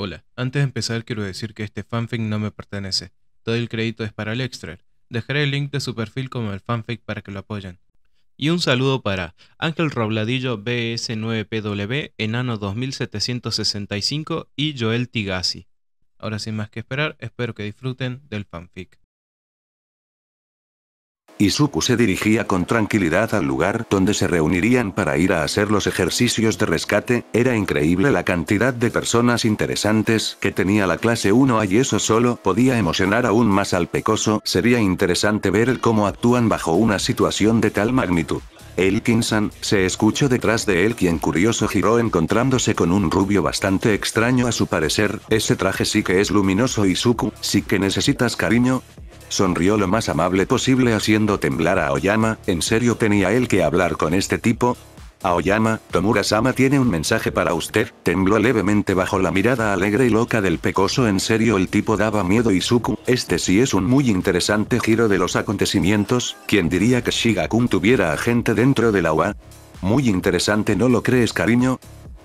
Hola, antes de empezar quiero decir que este fanfic no me pertenece. Todo el crédito es para el extra. Dejaré el link de su perfil como el fanfic para que lo apoyen. Y un saludo para Ángel Robladillo BS9PW, Enano 2765 y Joel Tigasi. Ahora sin más que esperar, espero que disfruten del fanfic. Izuku se dirigía con tranquilidad al lugar donde se reunirían para ir a hacer los ejercicios de rescate, era increíble la cantidad de personas interesantes que tenía la clase 1 y eso solo podía emocionar aún más al pecoso, sería interesante ver el cómo actúan bajo una situación de tal magnitud. Elkinson, se escuchó detrás de él quien curioso giró encontrándose con un rubio bastante extraño a su parecer, ese traje sí que es luminoso Izuku, sí que necesitas cariño, Sonrió lo más amable posible haciendo temblar a Oyama, ¿en serio tenía él que hablar con este tipo? Aoyama, Tomura-sama tiene un mensaje para usted, tembló levemente bajo la mirada alegre y loca del pecoso en serio el tipo daba miedo Izuku, este sí es un muy interesante giro de los acontecimientos, ¿quién diría que Shigakun tuviera a gente dentro de la UA? Muy interesante ¿no lo crees cariño?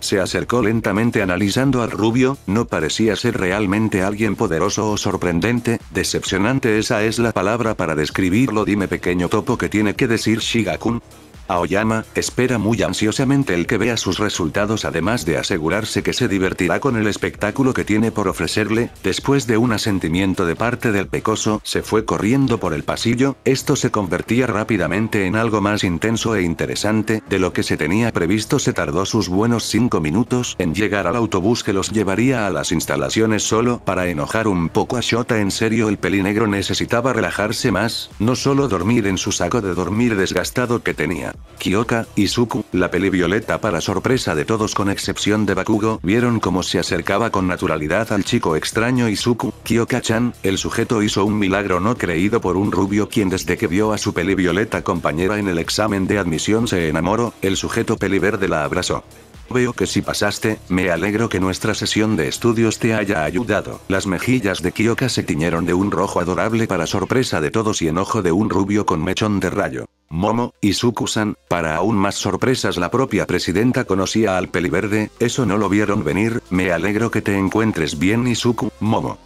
Se acercó lentamente analizando al rubio, no parecía ser realmente alguien poderoso o sorprendente, decepcionante esa es la palabra para describirlo dime pequeño topo que tiene que decir Shigakun. Aoyama, espera muy ansiosamente el que vea sus resultados además de asegurarse que se divertirá con el espectáculo que tiene por ofrecerle, después de un asentimiento de parte del pecoso se fue corriendo por el pasillo, esto se convertía rápidamente en algo más intenso e interesante, de lo que se tenía previsto se tardó sus buenos 5 minutos en llegar al autobús que los llevaría a las instalaciones solo para enojar un poco a Shota en serio el pelinegro necesitaba relajarse más, no solo dormir en su saco de dormir desgastado que tenía. Kiyoka, Kyoka, y la peli violeta para sorpresa de todos con excepción de Bakugo, vieron cómo se acercaba con naturalidad al chico extraño Izuku Suku, chan el sujeto hizo un milagro no creído por un rubio quien desde que vio a su peli violeta compañera en el examen de admisión se enamoró, el sujeto peli verde la abrazó. Veo que si pasaste, me alegro que nuestra sesión de estudios te haya ayudado. Las mejillas de Kiyoka se tiñeron de un rojo adorable para sorpresa de todos y enojo de un rubio con mechón de rayo. Momo, y san para aún más sorpresas la propia presidenta conocía al peliverde, eso no lo vieron venir, me alegro que te encuentres bien Izuku, Momo.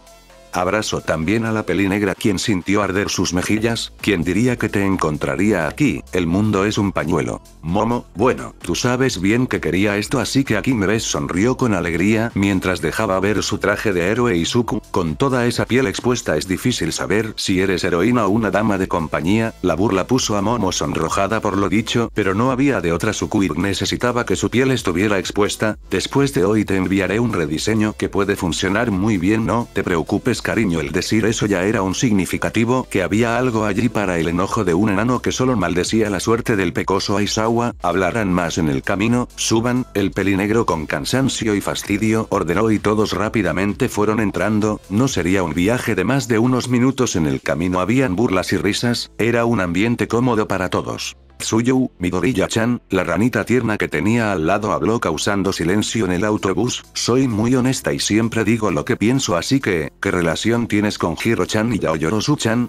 Abrazo también a la peli negra quien sintió arder sus mejillas, quien diría que te encontraría aquí, el mundo es un pañuelo. Momo, bueno, tú sabes bien que quería esto así que aquí me ves sonrió con alegría mientras dejaba ver su traje de héroe y Suku, con toda esa piel expuesta es difícil saber si eres heroína o una dama de compañía, la burla puso a Momo sonrojada por lo dicho, pero no había de otra Suku y necesitaba que su piel estuviera expuesta, después de hoy te enviaré un rediseño que puede funcionar muy bien no te preocupes cariño el decir eso ya era un significativo que había algo allí para el enojo de un enano que solo maldecía la suerte del pecoso Aizawa, hablarán más en el camino, suban, el pelinegro con cansancio y fastidio ordenó y todos rápidamente fueron entrando, no sería un viaje de más de unos minutos en el camino habían burlas y risas, era un ambiente cómodo para todos. Tsuyu, Midoriya-chan, la ranita tierna que tenía al lado habló causando silencio en el autobús, soy muy honesta y siempre digo lo que pienso así que, ¿qué relación tienes con Hiro-chan y Yaoyorosu-chan?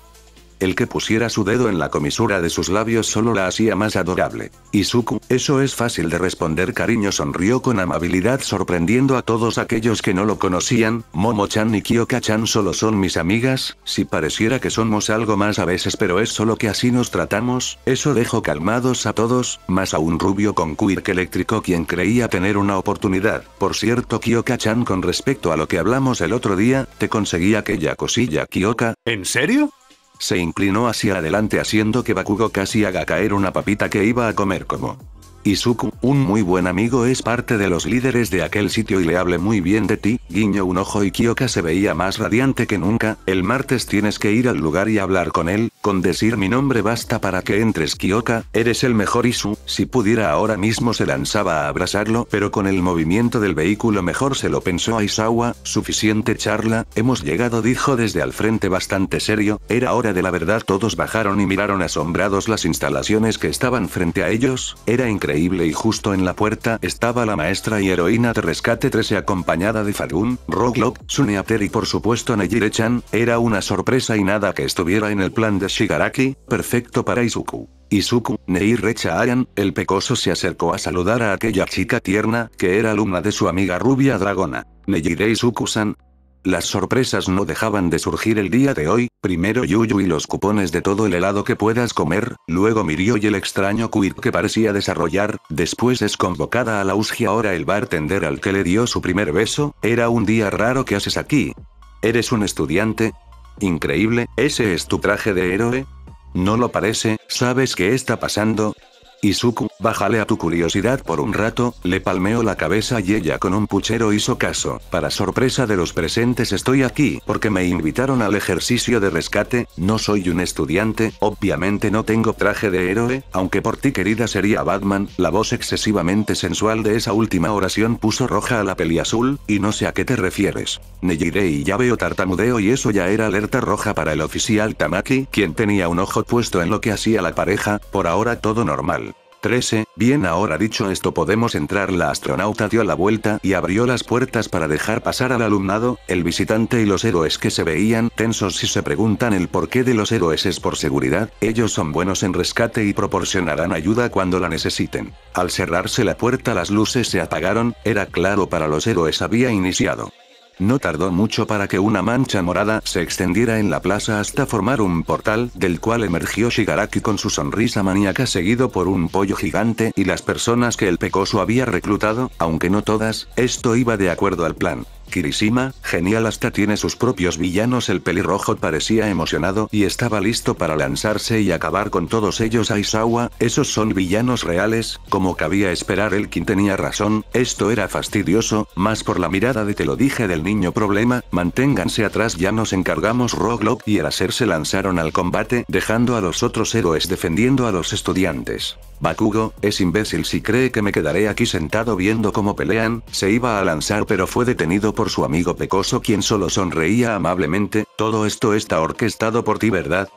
El que pusiera su dedo en la comisura de sus labios solo la hacía más adorable. Izuku, eso es fácil de responder cariño sonrió con amabilidad sorprendiendo a todos aquellos que no lo conocían, Momo-chan y Kyoka-chan solo son mis amigas, si pareciera que somos algo más a veces pero es solo que así nos tratamos, eso dejó calmados a todos, más a un rubio con quirk eléctrico quien creía tener una oportunidad. Por cierto Kyoka-chan con respecto a lo que hablamos el otro día, te conseguí aquella cosilla Kyoka. ¿En serio? Se inclinó hacia adelante haciendo que Bakugo casi haga caer una papita que iba a comer como. Izuku, un muy buen amigo es parte de los líderes de aquel sitio y le hable muy bien de ti, guiño un ojo y Kyoka se veía más radiante que nunca, el martes tienes que ir al lugar y hablar con él, con decir mi nombre basta para que entres Kioka, eres el mejor Isu, si pudiera ahora mismo se lanzaba a abrazarlo pero con el movimiento del vehículo mejor se lo pensó Isawa. suficiente charla, hemos llegado dijo desde al frente bastante serio, era hora de la verdad todos bajaron y miraron asombrados las instalaciones que estaban frente a ellos, era increíble y justo en la puerta estaba la maestra y heroína de rescate 13 acompañada de Fagun, Roglock, Suneater y por supuesto Nejire-chan, era una sorpresa y nada que estuviera en el plan de Shigaraki, perfecto para Izuku. Izuku, Nei Recha-Ayan, el pecoso se acercó a saludar a aquella chica tierna, que era alumna de su amiga rubia dragona. Nejire Izuku-san. Las sorpresas no dejaban de surgir el día de hoy, primero Yuyu y los cupones de todo el helado que puedas comer, luego Mirio y el extraño quirk que parecía desarrollar, después es convocada a la y ahora el bartender al que le dio su primer beso, era un día raro que haces aquí. ¿Eres un estudiante? Increíble, ¿ese es tu traje de héroe? No lo parece, ¿sabes qué está pasando? Izuku, bájale a tu curiosidad por un rato, le palmeó la cabeza y ella con un puchero hizo caso. Para sorpresa de los presentes estoy aquí porque me invitaron al ejercicio de rescate, no soy un estudiante, obviamente no tengo traje de héroe, aunque por ti querida sería Batman, la voz excesivamente sensual de esa última oración puso roja a la peli azul, y no sé a qué te refieres. y ya veo tartamudeo y eso ya era alerta roja para el oficial Tamaki, quien tenía un ojo puesto en lo que hacía la pareja, por ahora todo normal. 13. Bien ahora dicho esto podemos entrar la astronauta dio la vuelta y abrió las puertas para dejar pasar al alumnado, el visitante y los héroes que se veían tensos y se preguntan el porqué de los héroes es por seguridad, ellos son buenos en rescate y proporcionarán ayuda cuando la necesiten. Al cerrarse la puerta las luces se apagaron, era claro para los héroes había iniciado. No tardó mucho para que una mancha morada se extendiera en la plaza hasta formar un portal, del cual emergió Shigaraki con su sonrisa maníaca seguido por un pollo gigante y las personas que el pecoso había reclutado, aunque no todas, esto iba de acuerdo al plan. Kirishima, genial hasta tiene sus propios villanos el pelirrojo parecía emocionado y estaba listo para lanzarse y acabar con todos ellos Aizawa, esos son villanos reales, como cabía esperar el quien tenía razón, esto era fastidioso, más por la mirada de te lo dije del niño problema, manténganse atrás ya nos encargamos Roglock y el hacer se lanzaron al combate dejando a los otros héroes defendiendo a los estudiantes. Bakugo, es imbécil si cree que me quedaré aquí sentado viendo cómo pelean, se iba a lanzar pero fue detenido por su amigo Pecoso quien solo sonreía amablemente, todo esto está orquestado por ti, ¿verdad?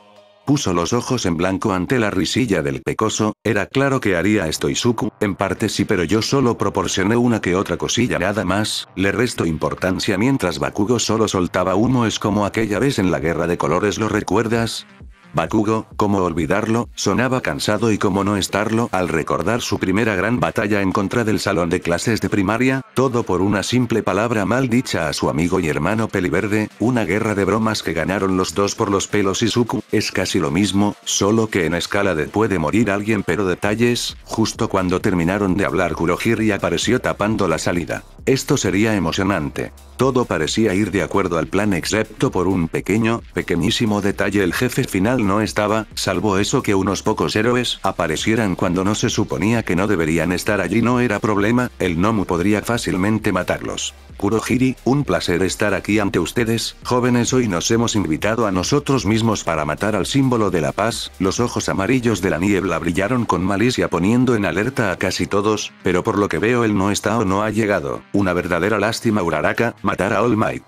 Puso los ojos en blanco ante la risilla del pecoso, era claro que haría esto Izuku, en parte sí pero yo solo proporcioné una que otra cosilla nada más, le resto importancia mientras Bakugo solo soltaba humo es como aquella vez en la guerra de colores ¿lo recuerdas? Bakugo, como olvidarlo, sonaba cansado y como no estarlo al recordar su primera gran batalla en contra del salón de clases de primaria, todo por una simple palabra mal dicha a su amigo y hermano Peliverde, una guerra de bromas que ganaron los dos por los pelos y Suku, es casi lo mismo, solo que en escala de puede morir alguien pero detalles, justo cuando terminaron de hablar Kurohiri apareció tapando la salida. Esto sería emocionante. Todo parecía ir de acuerdo al plan excepto por un pequeño, pequeñísimo detalle el jefe final no estaba, salvo eso que unos pocos héroes aparecieran cuando no se suponía que no deberían estar allí no era problema, el Nomu podría fácilmente matarlos. Kurohiri, un placer estar aquí ante ustedes, jóvenes hoy nos hemos invitado a nosotros mismos para matar al símbolo de la paz, los ojos amarillos de la niebla brillaron con malicia poniendo en alerta a casi todos, pero por lo que veo él no está o no ha llegado, una verdadera lástima Uraraka, matar a All Might.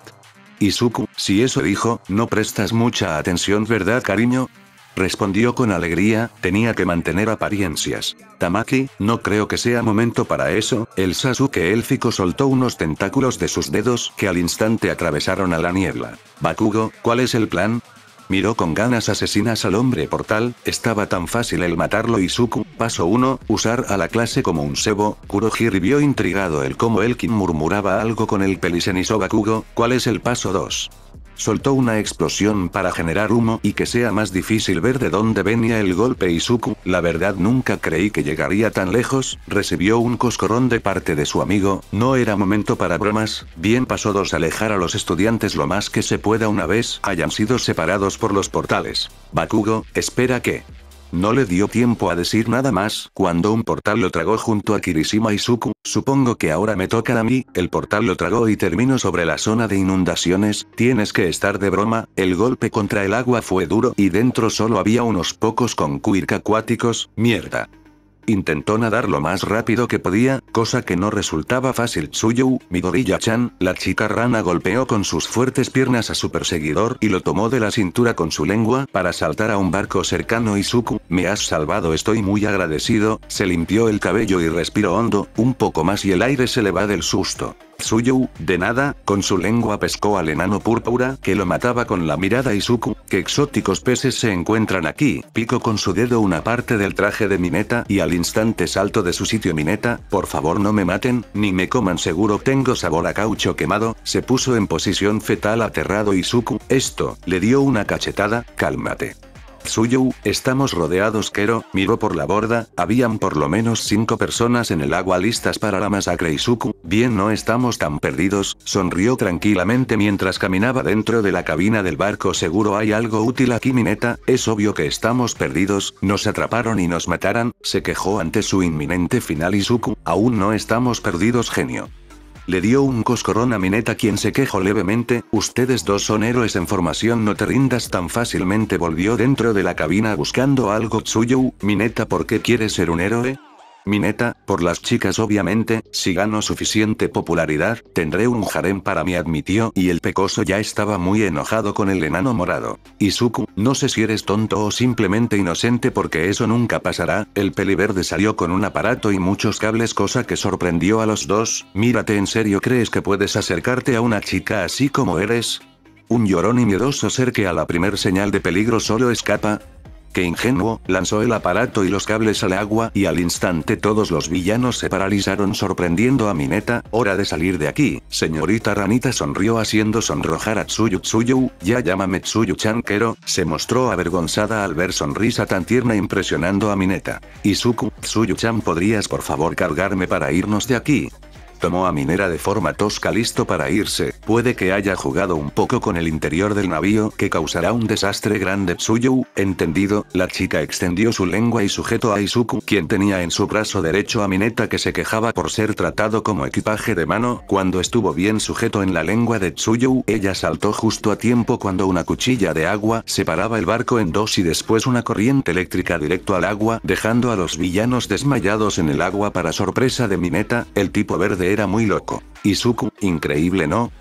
Izuku, si eso dijo, no prestas mucha atención ¿verdad cariño? Respondió con alegría, tenía que mantener apariencias. Tamaki, no creo que sea momento para eso, el Sasuke élfico soltó unos tentáculos de sus dedos que al instante atravesaron a la niebla. Bakugo, ¿cuál es el plan? Miró con ganas asesinas al hombre portal, estaba tan fácil el matarlo y paso 1, usar a la clase como un sebo, Kurohiri vio intrigado el cómo Elkin murmuraba algo con el Pelisen ¿cuál es el paso 2? Soltó una explosión para generar humo y que sea más difícil ver de dónde venía el golpe Izuku, la verdad nunca creí que llegaría tan lejos, recibió un coscorrón de parte de su amigo, no era momento para bromas, bien pasó dos alejar a los estudiantes lo más que se pueda una vez hayan sido separados por los portales. Bakugo, espera que... No le dio tiempo a decir nada más cuando un portal lo tragó junto a Kirishima y Suku, supongo que ahora me toca a mí, el portal lo tragó y termino sobre la zona de inundaciones, tienes que estar de broma, el golpe contra el agua fue duro y dentro solo había unos pocos con acuáticos, mierda. Intentó nadar lo más rápido que podía, cosa que no resultaba fácil. Suyu, Midoriya-chan, la chica rana golpeó con sus fuertes piernas a su perseguidor y lo tomó de la cintura con su lengua para saltar a un barco cercano. Izuku, me has salvado estoy muy agradecido, se limpió el cabello y respiró hondo, un poco más y el aire se le va del susto. Suyu, de nada, con su lengua pescó al enano púrpura que lo mataba con la mirada Izuku, Suku, que exóticos peces se encuentran aquí, pico con su dedo una parte del traje de Mineta y al instante salto de su sitio Mineta, por favor no me maten, ni me coman seguro tengo sabor a caucho quemado, se puso en posición fetal aterrado Izuku, esto, le dio una cachetada, cálmate. Tsuyu, estamos rodeados Kero, miró por la borda, habían por lo menos cinco personas en el agua listas para la masacre Izuku, bien no estamos tan perdidos, sonrió tranquilamente mientras caminaba dentro de la cabina del barco seguro hay algo útil aquí Mineta, es obvio que estamos perdidos, nos atraparon y nos mataran, se quejó ante su inminente final Izuku, aún no estamos perdidos genio. Le dio un coscorón a Mineta quien se quejó levemente, ustedes dos son héroes en formación no te rindas tan fácilmente volvió dentro de la cabina buscando algo Tsuyu, Mineta ¿por qué quieres ser un héroe? Mi neta, por las chicas obviamente, si gano suficiente popularidad, tendré un harem para mí admitió y el pecoso ya estaba muy enojado con el enano morado. Izuku, no sé si eres tonto o simplemente inocente porque eso nunca pasará, el verde salió con un aparato y muchos cables cosa que sorprendió a los dos, mírate en serio crees que puedes acercarte a una chica así como eres, un llorón y miedoso ser que a la primer señal de peligro solo escapa, ¡Qué ingenuo! Lanzó el aparato y los cables al agua y al instante todos los villanos se paralizaron sorprendiendo a Mineta, hora de salir de aquí. Señorita Ranita sonrió haciendo sonrojar a Tsuyu Tsuyu, ya llámame Tsuyu Chankero, se mostró avergonzada al ver sonrisa tan tierna impresionando a Mineta. Izuku, Tsuyu Chan podrías por favor cargarme para irnos de aquí. Tomó a Minera de forma tosca listo para irse, puede que haya jugado un poco con el interior del navío que causará un desastre grande Tsuyu, entendido, la chica extendió su lengua y sujetó a Izuku quien tenía en su brazo derecho a Mineta que se quejaba por ser tratado como equipaje de mano, cuando estuvo bien sujeto en la lengua de Tsuyu ella saltó justo a tiempo cuando una cuchilla de agua separaba el barco en dos y después una corriente eléctrica directo al agua dejando a los villanos desmayados en el agua para sorpresa de Mineta, el tipo verde era muy loco. Izuku, increíble ¿no?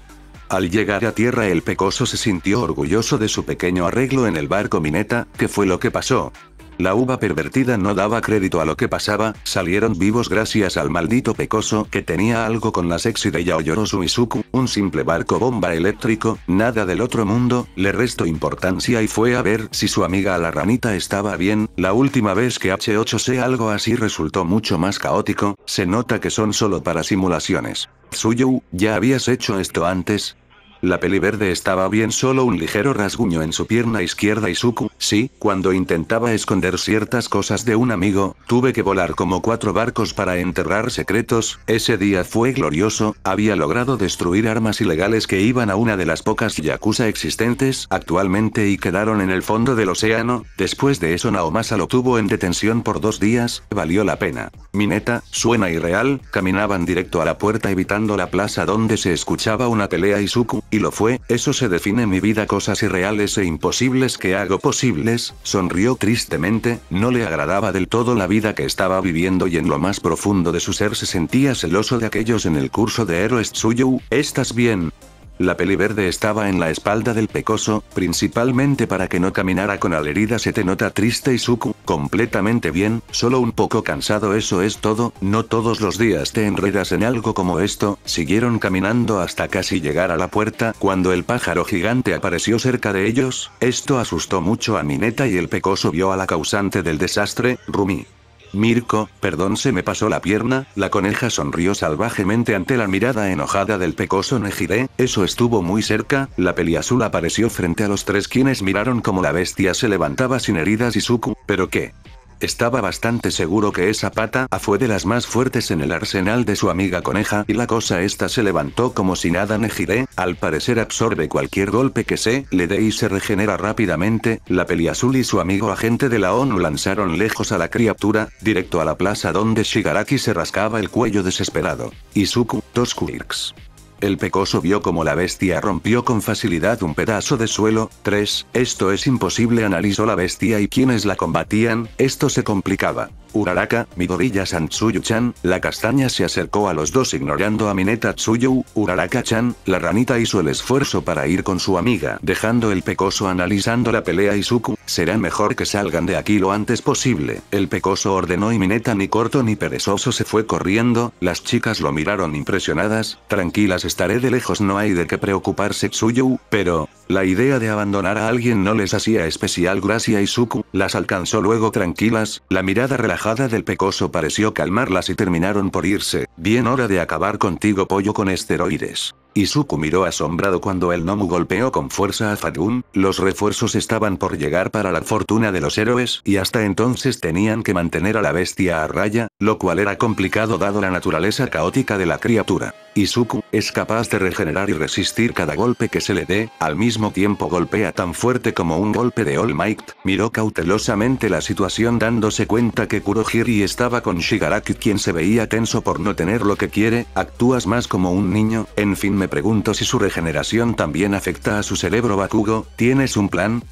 Al llegar a tierra el pecoso se sintió orgulloso de su pequeño arreglo en el barco Mineta, que fue lo que pasó. La uva pervertida no daba crédito a lo que pasaba, salieron vivos gracias al maldito pecoso que tenía algo con la sexy de Yaoyoro izuku un simple barco bomba eléctrico, nada del otro mundo, le restó importancia y fue a ver si su amiga la ranita estaba bien, la última vez que H8C algo así resultó mucho más caótico, se nota que son solo para simulaciones. Tsuyu, ya habías hecho esto antes, la peli verde estaba bien, solo un ligero rasguño en su pierna izquierda y Suku, sí, cuando intentaba esconder ciertas cosas de un amigo, tuve que volar como cuatro barcos para enterrar secretos, ese día fue glorioso, había logrado destruir armas ilegales que iban a una de las pocas yakuza existentes actualmente y quedaron en el fondo del océano, después de eso Naomasa lo tuvo en detención por dos días, valió la pena. Mineta, suena irreal, caminaban directo a la puerta evitando la plaza donde se escuchaba una pelea y y lo fue, eso se define mi vida cosas irreales e imposibles que hago posibles, sonrió tristemente, no le agradaba del todo la vida que estaba viviendo y en lo más profundo de su ser se sentía celoso de aquellos en el curso de héroes suyo, ¿estás bien? La peli verde estaba en la espalda del pecoso, principalmente para que no caminara con la herida. se te nota triste y suku, completamente bien, solo un poco cansado eso es todo, no todos los días te enredas en algo como esto, siguieron caminando hasta casi llegar a la puerta, cuando el pájaro gigante apareció cerca de ellos, esto asustó mucho a Mineta y el pecoso vio a la causante del desastre, Rumi. Mirko, perdón se me pasó la pierna, la coneja sonrió salvajemente ante la mirada enojada del pecoso Nejide. eso estuvo muy cerca, la peli azul apareció frente a los tres quienes miraron como la bestia se levantaba sin heridas y Suku, pero qué, estaba bastante seguro que esa pata fue de las más fuertes en el arsenal de su amiga coneja y la cosa esta se levantó como si nada negiré, al parecer absorbe cualquier golpe que se le dé y se regenera rápidamente, la peli azul y su amigo agente de la ONU lanzaron lejos a la criatura, directo a la plaza donde Shigaraki se rascaba el cuello desesperado. Izuku, dos quirks. El pecoso vio como la bestia rompió con facilidad un pedazo de suelo. 3. Esto es imposible analizó la bestia y quienes la combatían, esto se complicaba. Uraraka, Midoriya San Tsuyu-chan, la castaña se acercó a los dos ignorando a Mineta Tsuyu, Uraraka-chan, la ranita hizo el esfuerzo para ir con su amiga, dejando el pecoso analizando la pelea Izuku, será mejor que salgan de aquí lo antes posible, el pecoso ordenó y Mineta ni corto ni perezoso se fue corriendo, las chicas lo miraron impresionadas, tranquilas estaré de lejos no hay de qué preocuparse Tsuyu, pero, la idea de abandonar a alguien no les hacía especial gracia Izuku, las alcanzó luego tranquilas, la mirada relajada del pecoso pareció calmarlas y terminaron por irse, bien hora de acabar contigo pollo con esteroides. Izuku miró asombrado cuando el Nomu golpeó con fuerza a Fadun, los refuerzos estaban por llegar para la fortuna de los héroes y hasta entonces tenían que mantener a la bestia a raya, lo cual era complicado dado la naturaleza caótica de la criatura. Izuku es capaz de regenerar y resistir cada golpe que se le dé, al mismo tiempo golpea tan fuerte como un golpe de All Might, miró cautelosamente la situación dándose cuenta que y estaba con Shigaraki quien se veía tenso por no tener lo que quiere, actúas más como un niño, en fin me pregunto si su regeneración también afecta a su cerebro Bakugo, ¿tienes un plan?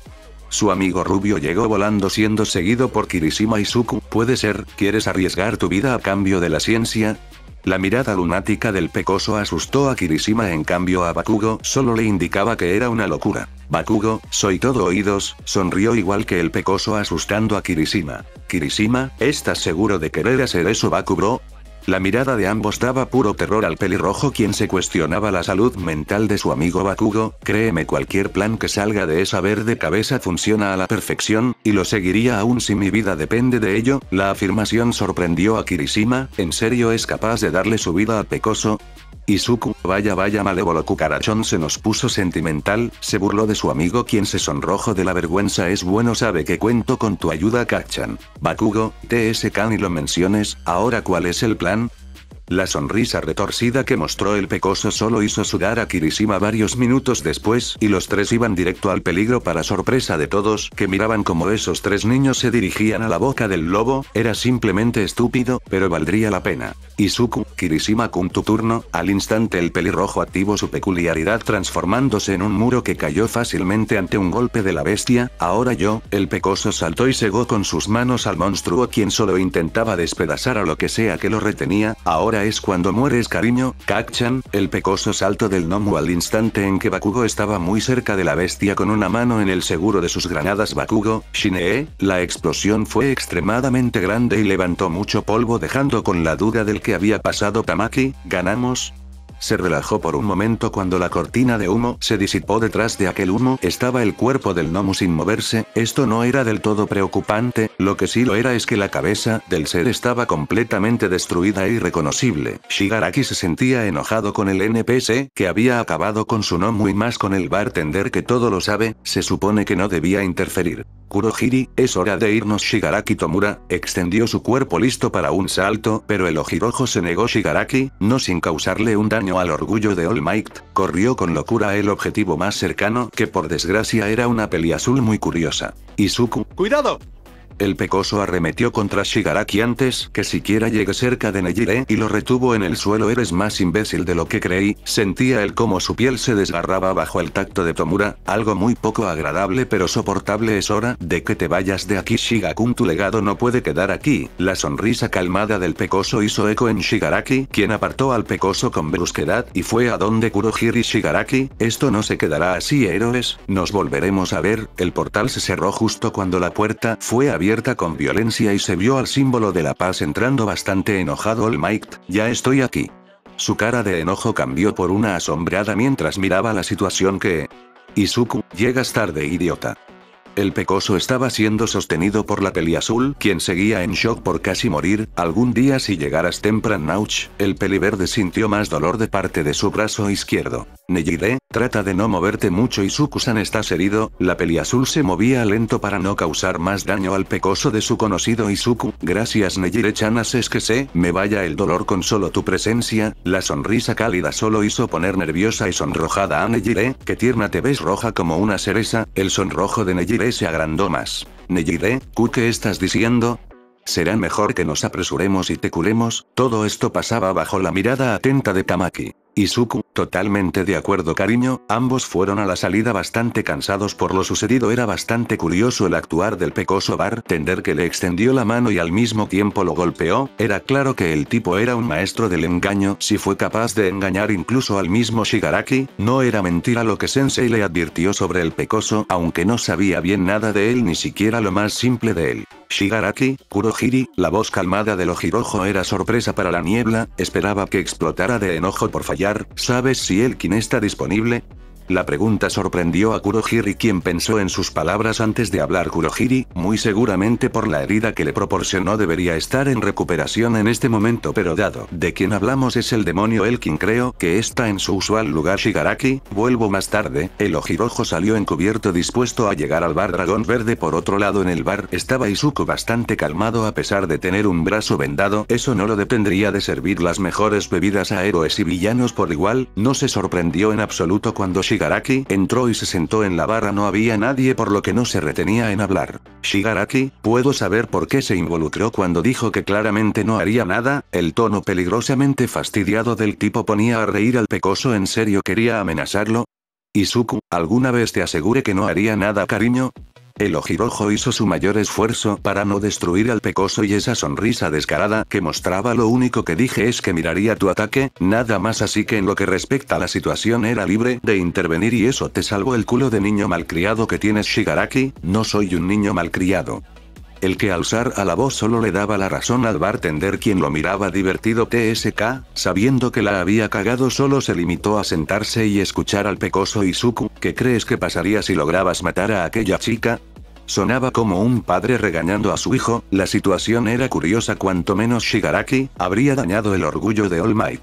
Su amigo Rubio llegó volando siendo seguido por Kirishima y Suku. Puede ser, ¿quieres arriesgar tu vida a cambio de la ciencia? La mirada lunática del pecoso asustó a Kirishima en cambio a Bakugo solo le indicaba que era una locura. Bakugo, soy todo oídos, sonrió igual que el pecoso asustando a Kirishima. Kirishima, ¿estás seguro de querer hacer eso Bakugo? La mirada de ambos daba puro terror al pelirrojo quien se cuestionaba la salud mental de su amigo Bakugo, créeme cualquier plan que salga de esa verde cabeza funciona a la perfección, y lo seguiría aún si mi vida depende de ello, la afirmación sorprendió a Kirishima, ¿en serio es capaz de darle su vida a Pecoso? Izuku, vaya vaya malévolo cucarachón se nos puso sentimental, se burló de su amigo quien se sonrojo de la vergüenza es bueno sabe que cuento con tu ayuda Kachan. Bakugo, TSK Ni y lo menciones, ahora cuál es el plan, la sonrisa retorcida que mostró el pecoso solo hizo sudar a Kirishima varios minutos después y los tres iban directo al peligro para sorpresa de todos que miraban como esos tres niños se dirigían a la boca del lobo, era simplemente estúpido, pero valdría la pena. Izuku, Kirishima con tu turno, al instante el pelirrojo activó su peculiaridad transformándose en un muro que cayó fácilmente ante un golpe de la bestia, ahora yo, el pecoso saltó y cegó con sus manos al monstruo quien solo intentaba despedazar a lo que sea que lo retenía, ahora es cuando mueres cariño, Kakchan, el pecoso salto del Nomu al instante en que Bakugo estaba muy cerca de la bestia con una mano en el seguro de sus granadas Bakugo, Shinee, la explosión fue extremadamente grande y levantó mucho polvo dejando con la duda del que había pasado Tamaki, ganamos, se relajó por un momento cuando la cortina de humo se disipó detrás de aquel humo. Estaba el cuerpo del Nomu sin moverse, esto no era del todo preocupante, lo que sí lo era es que la cabeza del ser estaba completamente destruida e irreconocible. Shigaraki se sentía enojado con el NPC, que había acabado con su Nomu y más con el bartender que todo lo sabe, se supone que no debía interferir. Kurohiri, es hora de irnos Shigaraki Tomura, extendió su cuerpo listo para un salto, pero el ojirojo se negó Shigaraki, no sin causarle un daño al orgullo de All Might, corrió con locura el objetivo más cercano que por desgracia era una peli azul muy curiosa. Izuku. ¡Cuidado! El pecoso arremetió contra Shigaraki antes que siquiera llegue cerca de Nejire y lo retuvo en el suelo. Eres más imbécil de lo que creí, sentía él como su piel se desgarraba bajo el tacto de Tomura, algo muy poco agradable pero soportable es hora de que te vayas de aquí Shigakun tu legado no puede quedar aquí. La sonrisa calmada del pecoso hizo eco en Shigaraki, quien apartó al pecoso con brusquedad y fue a donde Kurohiri Shigaraki, esto no se quedará así héroes, nos volveremos a ver, el portal se cerró justo cuando la puerta fue abierta con violencia y se vio al símbolo de la paz entrando bastante enojado el Mike, ya estoy aquí. Su cara de enojo cambió por una asombrada mientras miraba la situación que... Izuku, llegas tarde idiota. El pecoso estaba siendo sostenido por la peliazul, quien seguía en shock por casi morir. Algún día si llegaras temprano, Nouch, el verde sintió más dolor de parte de su brazo izquierdo. Nejire, Trata de no moverte mucho y Sukusan estás herido, la peli azul se movía lento para no causar más daño al pecoso de su conocido Izuku, gracias nejire chanas es que sé, me vaya el dolor con solo tu presencia, la sonrisa cálida solo hizo poner nerviosa y sonrojada a Nejire, que tierna te ves roja como una cereza, el sonrojo de Nejire se agrandó más. Nejire, qué estás diciendo? Será mejor que nos apresuremos y te curemos, todo esto pasaba bajo la mirada atenta de Tamaki. Y totalmente de acuerdo cariño, ambos fueron a la salida bastante cansados por lo sucedido era bastante curioso el actuar del pecoso bar. Tender que le extendió la mano y al mismo tiempo lo golpeó, era claro que el tipo era un maestro del engaño si fue capaz de engañar incluso al mismo Shigaraki, no era mentira lo que Sensei le advirtió sobre el pecoso aunque no sabía bien nada de él ni siquiera lo más simple de él. Shigaraki, Kurohiri, la voz calmada del ojirojo era sorpresa para la niebla, esperaba que explotara de enojo por fallar ¿sabes si Elkin está disponible? La pregunta sorprendió a Kurohiri quien pensó en sus palabras antes de hablar Kurohiri, muy seguramente por la herida que le proporcionó debería estar en recuperación en este momento pero dado de quien hablamos es el demonio elkin, creo que está en su usual lugar Shigaraki, vuelvo más tarde, el ojirojo salió encubierto dispuesto a llegar al bar dragón verde por otro lado en el bar estaba Izuku bastante calmado a pesar de tener un brazo vendado eso no lo detendría de servir las mejores bebidas a héroes y villanos por igual, no se sorprendió en absoluto cuando Shigaraki Shigaraki, entró y se sentó en la barra no había nadie por lo que no se retenía en hablar. Shigaraki, puedo saber por qué se involucró cuando dijo que claramente no haría nada, el tono peligrosamente fastidiado del tipo ponía a reír al pecoso en serio quería amenazarlo. Izuku, ¿alguna vez te asegure que no haría nada cariño? El ojirojo hizo su mayor esfuerzo para no destruir al pecoso y esa sonrisa descarada que mostraba lo único que dije es que miraría tu ataque, nada más así que en lo que respecta a la situación era libre de intervenir y eso te salvó el culo de niño malcriado que tienes Shigaraki, no soy un niño malcriado el que alzar a la voz solo le daba la razón al bartender quien lo miraba divertido TSK, sabiendo que la había cagado solo se limitó a sentarse y escuchar al pecoso Izuku, ¿qué crees que pasaría si lograbas matar a aquella chica? Sonaba como un padre regañando a su hijo, la situación era curiosa cuanto menos Shigaraki, habría dañado el orgullo de All Might.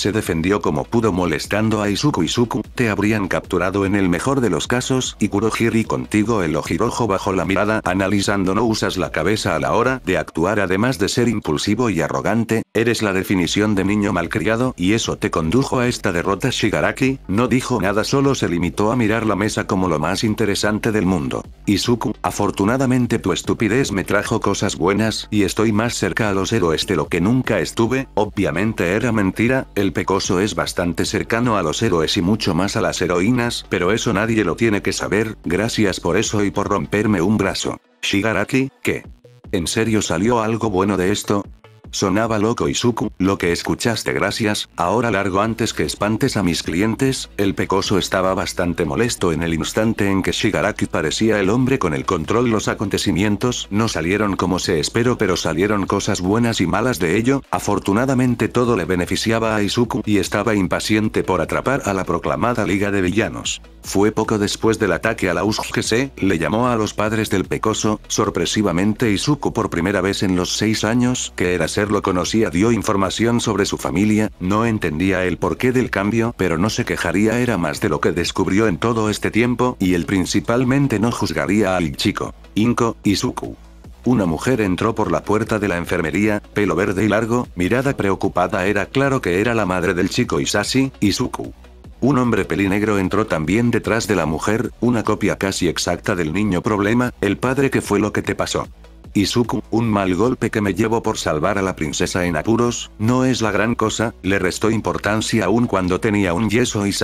Se defendió como pudo molestando a Izuku Izuku, te habrían capturado en el mejor de los casos y Kurohiri contigo el ojirojo bajo la mirada analizando no usas la cabeza a la hora de actuar además de ser impulsivo y arrogante, eres la definición de niño malcriado y eso te condujo a esta derrota Shigaraki, no dijo nada solo se limitó a mirar la mesa como lo más interesante del mundo. Izuku, afortunadamente tu estupidez me trajo cosas buenas y estoy más cerca a los héroes de lo que nunca estuve, obviamente era mentira, el pecoso es bastante cercano a los héroes y mucho más a las heroínas, pero eso nadie lo tiene que saber, gracias por eso y por romperme un brazo. Shigaraki, ¿qué? ¿En serio salió algo bueno de esto? Sonaba loco Izuku, lo que escuchaste gracias, ahora largo antes que espantes a mis clientes, el pecoso estaba bastante molesto en el instante en que Shigaraki parecía el hombre con el control los acontecimientos no salieron como se esperó pero salieron cosas buenas y malas de ello, afortunadamente todo le beneficiaba a Izuku y estaba impaciente por atrapar a la proclamada liga de villanos. Fue poco después del ataque a la USG que se, le llamó a los padres del pecoso, sorpresivamente Izuku por primera vez en los seis años que era ser lo conocía dio información sobre su familia, no entendía el porqué del cambio pero no se quejaría era más de lo que descubrió en todo este tiempo y él principalmente no juzgaría al chico. Inko, Izuku. Una mujer entró por la puerta de la enfermería, pelo verde y largo, mirada preocupada era claro que era la madre del chico Isashi, Izuku. Un hombre pelinegro entró también detrás de la mujer, una copia casi exacta del niño problema, el padre que fue lo que te pasó. Izuku, un mal golpe que me llevo por salvar a la princesa en apuros, no es la gran cosa, le restó importancia aún cuando tenía un yeso y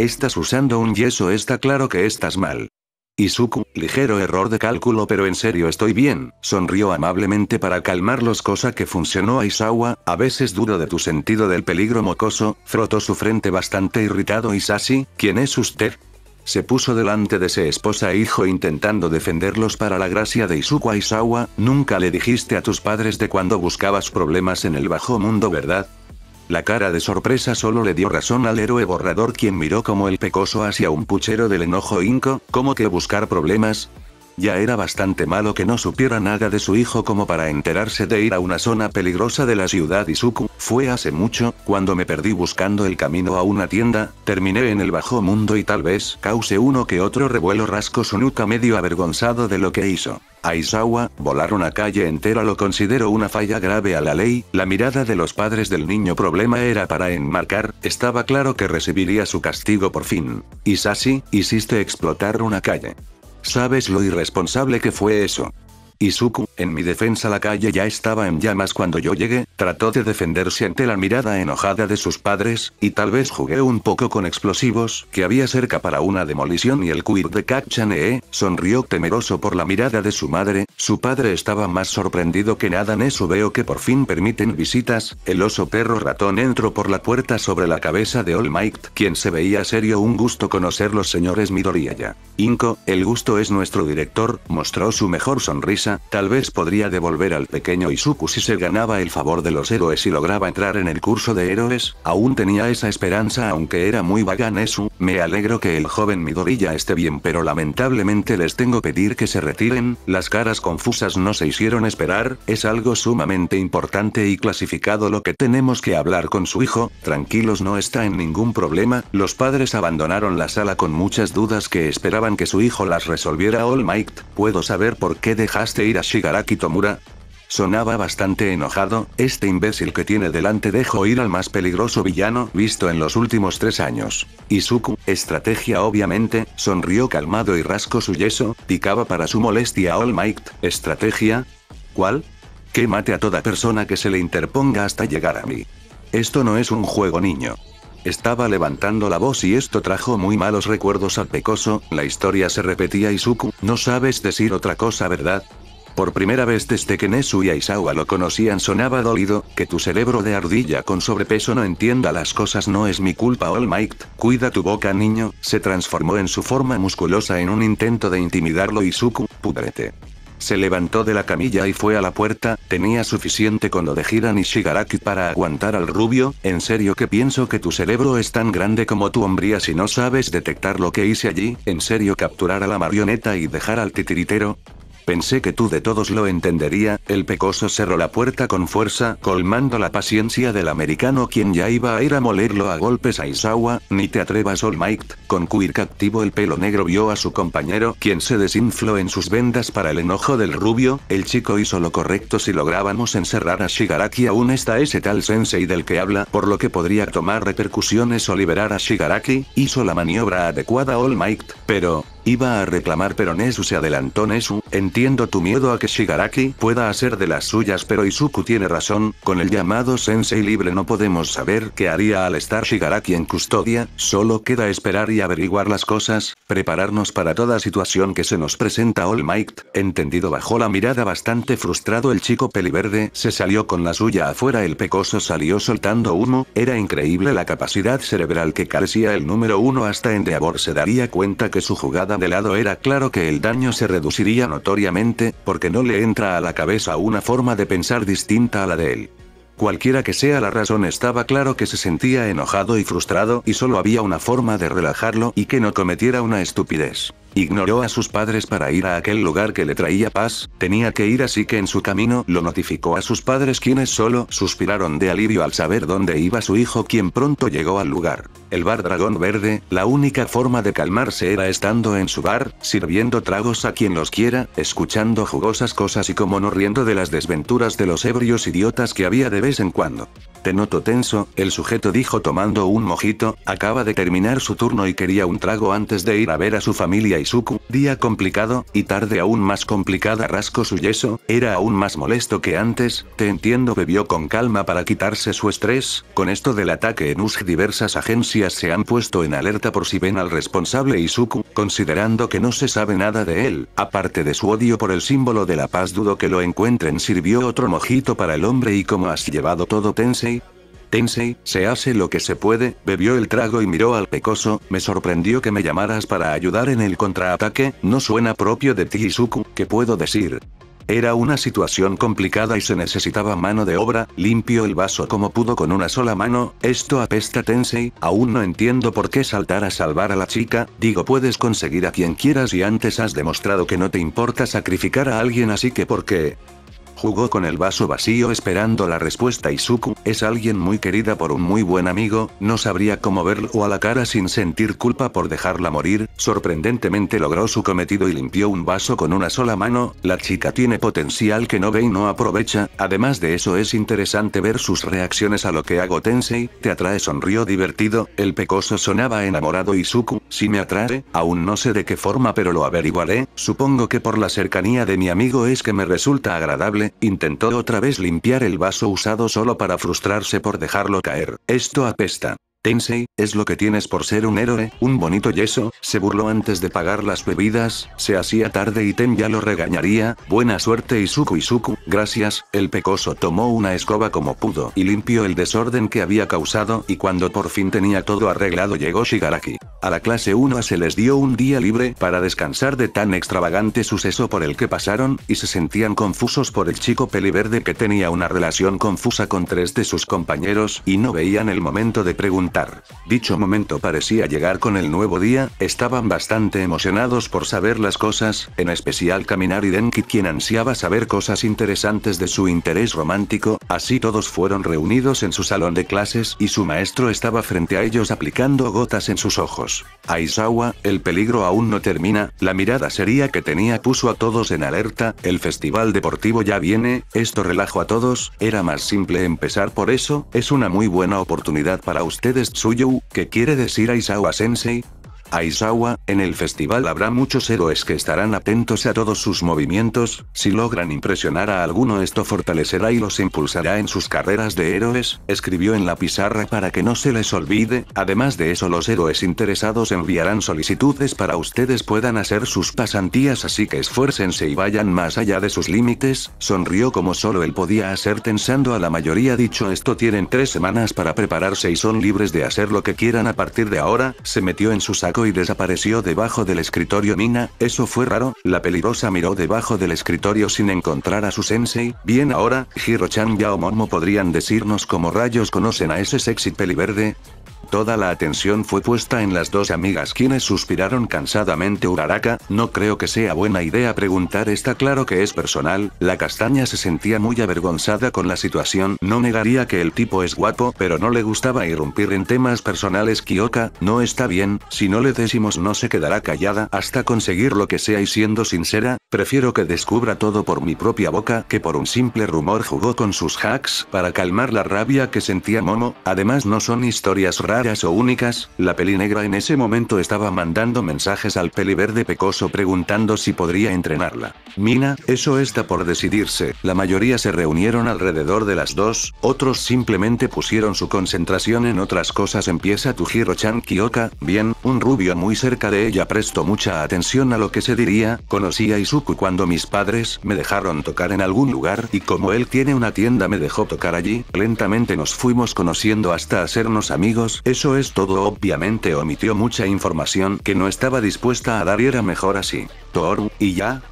estás usando un yeso está claro que estás mal. Izuku, ligero error de cálculo pero en serio estoy bien, sonrió amablemente para calmarlos cosa que funcionó a Isawa, a veces dudo de tu sentido del peligro mocoso, frotó su frente bastante irritado Isashi, ¿quién es usted? se puso delante de su esposa e hijo intentando defenderlos para la gracia de Izuku Isawa. nunca le dijiste a tus padres de cuando buscabas problemas en el bajo mundo ¿verdad? La cara de sorpresa solo le dio razón al héroe borrador quien miró como el pecoso hacia un puchero del enojo inco, como que buscar problemas, ya era bastante malo que no supiera nada de su hijo como para enterarse de ir a una zona peligrosa de la ciudad Izuku. Fue hace mucho, cuando me perdí buscando el camino a una tienda, terminé en el bajo mundo y tal vez cause uno que otro revuelo rasco su nuca medio avergonzado de lo que hizo. Aizawa, volar una calle entera lo considero una falla grave a la ley, la mirada de los padres del niño problema era para enmarcar, estaba claro que recibiría su castigo por fin. Isasi, hiciste explotar una calle. ¿Sabes lo irresponsable que fue eso? Izuku, en mi defensa la calle ya estaba en llamas cuando yo llegué, trató de defenderse ante la mirada enojada de sus padres, y tal vez jugué un poco con explosivos que había cerca para una demolición y el queer de Kachanee, sonrió temeroso por la mirada de su madre, su padre estaba más sorprendido que nada en eso veo que por fin permiten visitas, el oso perro ratón entró por la puerta sobre la cabeza de All Might, quien se veía serio un gusto conocer los señores Midoriya, Inco, el gusto es nuestro director, mostró su mejor sonrisa, tal vez podría devolver al pequeño Izuku si se ganaba el favor de los héroes y lograba entrar en el curso de héroes, aún tenía esa esperanza aunque era muy vaga Nesu, me alegro que el joven Midoriya esté bien pero lamentablemente les tengo pedir que se retiren, las caras confusas no se hicieron esperar, es algo sumamente importante y clasificado lo que tenemos que hablar con su hijo, tranquilos no está en ningún problema, los padres abandonaron la sala con muchas dudas que esperaban que su hijo las resolviera All Might, puedo saber por qué dejaste ir a Shigaraki, Kitomura? Sonaba bastante enojado, este imbécil que tiene delante dejó ir al más peligroso villano visto en los últimos tres años. Izuku, estrategia obviamente, sonrió calmado y rasco su yeso, picaba para su molestia All Might, ¿estrategia? ¿Cuál? Que mate a toda persona que se le interponga hasta llegar a mí. Esto no es un juego niño. Estaba levantando la voz y esto trajo muy malos recuerdos al pecoso, la historia se repetía Izuku, no sabes decir otra cosa ¿verdad? Por primera vez desde que Nesu y Aizawa lo conocían sonaba dolido, que tu cerebro de ardilla con sobrepeso no entienda las cosas no es mi culpa All Might, cuida tu boca niño, se transformó en su forma musculosa en un intento de intimidarlo Izuku, pudrete. Se levantó de la camilla y fue a la puerta, tenía suficiente con lo de Hiran y Shigaraki para aguantar al rubio, en serio que pienso que tu cerebro es tan grande como tu hombría si no sabes detectar lo que hice allí, en serio capturar a la marioneta y dejar al titiritero, Pensé que tú de todos lo entendería, el pecoso cerró la puerta con fuerza, colmando la paciencia del americano quien ya iba a ir a molerlo a golpes a Isawa, ni te atrevas All Might, con quirk activo el pelo negro vio a su compañero quien se desinfló en sus vendas para el enojo del rubio, el chico hizo lo correcto si lográbamos encerrar a Shigaraki aún está ese tal sensei del que habla, por lo que podría tomar repercusiones o liberar a Shigaraki, hizo la maniobra adecuada All Might, pero, Iba a reclamar pero Nesu se adelantó Nesu, entiendo tu miedo a que Shigaraki pueda hacer de las suyas pero Izuku tiene razón, con el llamado Sensei libre no podemos saber qué haría al estar Shigaraki en custodia, solo queda esperar y averiguar las cosas, prepararnos para toda situación que se nos presenta All Might, entendido bajo la mirada bastante frustrado el chico peliverde se salió con la suya afuera el pecoso salió soltando humo, era increíble la capacidad cerebral que carecía el número uno hasta en se daría cuenta que su jugada de lado era claro que el daño se reduciría notoriamente, porque no le entra a la cabeza una forma de pensar distinta a la de él. Cualquiera que sea la razón estaba claro que se sentía enojado y frustrado y solo había una forma de relajarlo y que no cometiera una estupidez. Ignoró a sus padres para ir a aquel lugar que le traía paz, tenía que ir así que en su camino lo notificó a sus padres quienes solo suspiraron de alivio al saber dónde iba su hijo quien pronto llegó al lugar el bar Dragón Verde, la única forma de calmarse era estando en su bar, sirviendo tragos a quien los quiera, escuchando jugosas cosas y como no riendo de las desventuras de los ebrios idiotas que había de vez en cuando. Te noto tenso, el sujeto dijo tomando un mojito, acaba de terminar su turno y quería un trago antes de ir a ver a su familia Izuku, día complicado, y tarde aún más complicada rasco su yeso, era aún más molesto que antes, te entiendo bebió con calma para quitarse su estrés, con esto del ataque en US diversas agencias se han puesto en alerta por si ven al responsable Izuku, considerando que no se sabe nada de él, aparte de su odio por el símbolo de la paz dudo que lo encuentren sirvió otro mojito para el hombre y como has llevado todo Tensei, Tensei, se hace lo que se puede, bebió el trago y miró al pecoso, me sorprendió que me llamaras para ayudar en el contraataque, no suena propio de ti Izuku, ¿qué puedo decir? Era una situación complicada y se necesitaba mano de obra, limpio el vaso como pudo con una sola mano, esto apesta Tensei, aún no entiendo por qué saltar a salvar a la chica, digo puedes conseguir a quien quieras y antes has demostrado que no te importa sacrificar a alguien así que por qué... Jugó con el vaso vacío esperando la respuesta Izuku, es alguien muy querida por un muy buen amigo, no sabría cómo verlo a la cara sin sentir culpa por dejarla morir, sorprendentemente logró su cometido y limpió un vaso con una sola mano, la chica tiene potencial que no ve y no aprovecha, además de eso es interesante ver sus reacciones a lo que hago Tensei, te atrae sonrió divertido, el pecoso sonaba enamorado Izuku, si me atrae, aún no sé de qué forma pero lo averiguaré, supongo que por la cercanía de mi amigo es que me resulta agradable, intentó otra vez limpiar el vaso usado solo para frustrarse por dejarlo caer. Esto apesta. Tensei, es lo que tienes por ser un héroe, un bonito yeso, se burló antes de pagar las bebidas, se hacía tarde y Ten ya lo regañaría, buena suerte Izuku Izuku, gracias, el pecoso tomó una escoba como pudo y limpió el desorden que había causado y cuando por fin tenía todo arreglado llegó Shigaraki. A la clase 1 se les dio un día libre para descansar de tan extravagante suceso por el que pasaron, y se sentían confusos por el chico peliverde que tenía una relación confusa con tres de sus compañeros y no veían el momento de preguntar Dicho momento parecía llegar con el nuevo día, estaban bastante emocionados por saber las cosas, en especial caminar y Denki quien ansiaba saber cosas interesantes de su interés romántico, así todos fueron reunidos en su salón de clases y su maestro estaba frente a ellos aplicando gotas en sus ojos. Aizawa, el peligro aún no termina, la mirada seria que tenía puso a todos en alerta, el festival deportivo ya viene, esto relajo a todos, era más simple empezar por eso, es una muy buena oportunidad para ustedes tuyo, que quiere decir Aizawa Sensei, Aizawa, en el festival habrá muchos héroes que estarán atentos a todos sus movimientos, si logran impresionar a alguno esto fortalecerá y los impulsará en sus carreras de héroes, escribió en la pizarra para que no se les olvide, además de eso los héroes interesados enviarán solicitudes para ustedes puedan hacer sus pasantías así que esfuércense y vayan más allá de sus límites, sonrió como solo él podía hacer tensando a la mayoría dicho esto tienen tres semanas para prepararse y son libres de hacer lo que quieran a partir de ahora, se metió en su saco y desapareció debajo del escritorio Mina, eso fue raro, la peligrosa miró debajo del escritorio sin encontrar a su sensei, bien ahora, Hiro-chan ya o Momo podrían decirnos cómo rayos conocen a ese sexy peliverde, Toda la atención fue puesta en las dos amigas quienes suspiraron cansadamente Uraraka, no creo que sea buena idea preguntar está claro que es personal, la castaña se sentía muy avergonzada con la situación, no negaría que el tipo es guapo pero no le gustaba irrumpir en temas personales Kiyoka, no está bien, si no le decimos no se quedará callada hasta conseguir lo que sea y siendo sincera, prefiero que descubra todo por mi propia boca que por un simple rumor jugó con sus hacks para calmar la rabia que sentía Momo, además no son historias raras o únicas, la peli negra en ese momento estaba mandando mensajes al peli verde pecoso preguntando si podría entrenarla. Mina, eso está por decidirse, la mayoría se reunieron alrededor de las dos, otros simplemente pusieron su concentración en otras cosas empieza tu giro Chan bien, un rubio muy cerca de ella prestó mucha atención a lo que se diría, conocí a Izuku cuando mis padres me dejaron tocar en algún lugar y como él tiene una tienda me dejó tocar allí, lentamente nos fuimos conociendo hasta hacernos amigos, eso es todo obviamente omitió mucha información que no estaba dispuesta a dar y era mejor así. Toru, y ya.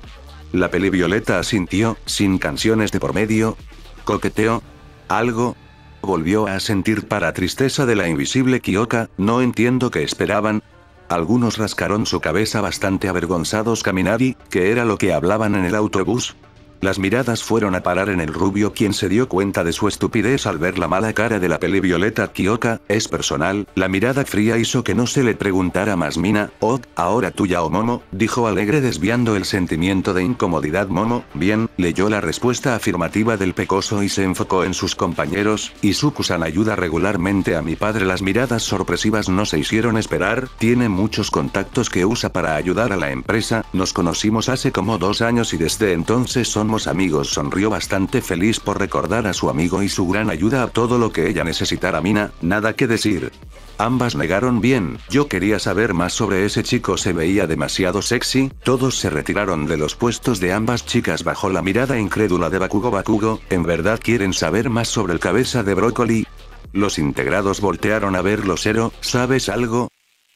La peli violeta asintió, sin canciones de por medio. Coqueteo. Algo. Volvió a sentir para tristeza de la invisible Kioka, no entiendo qué esperaban, algunos rascaron su cabeza bastante avergonzados y que era lo que hablaban en el autobús, las miradas fueron a parar en el rubio quien se dio cuenta de su estupidez al ver la mala cara de la peli Violeta Kioka, es personal, la mirada fría hizo que no se le preguntara más Mina, oh, ahora tuya o oh Momo, dijo alegre desviando el sentimiento de incomodidad Momo, bien, leyó la respuesta afirmativa del pecoso y se enfocó en sus compañeros, y san ayuda regularmente a mi padre las miradas sorpresivas no se hicieron esperar, tiene muchos contactos que usa para ayudar a la empresa, nos conocimos hace como dos años y desde entonces son amigos sonrió bastante feliz por recordar a su amigo y su gran ayuda a todo lo que ella necesitara Mina, nada que decir. Ambas negaron bien, yo quería saber más sobre ese chico se veía demasiado sexy, todos se retiraron de los puestos de ambas chicas bajo la mirada incrédula de Bakugo Bakugo, ¿en verdad quieren saber más sobre el cabeza de brócoli? Los integrados voltearon a verlo Cero, ¿sabes algo?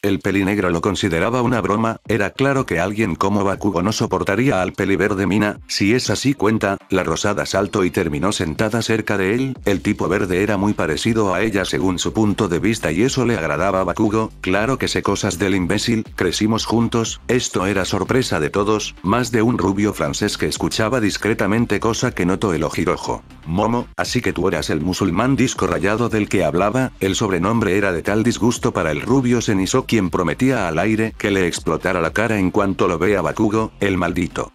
El pelinegro lo consideraba una broma, era claro que alguien como Bakugo no soportaría al peli verde Mina, si es así cuenta, la rosada saltó y terminó sentada cerca de él, el tipo verde era muy parecido a ella según su punto de vista y eso le agradaba a Bakugo, claro que sé cosas del imbécil, crecimos juntos, esto era sorpresa de todos, más de un rubio francés que escuchaba discretamente cosa que notó el ojirojo. Momo, así que tú eras el musulmán disco rayado del que hablaba, el sobrenombre era de tal disgusto para el rubio Senisoki quien prometía al aire que le explotara la cara en cuanto lo vea Bakugo, el maldito.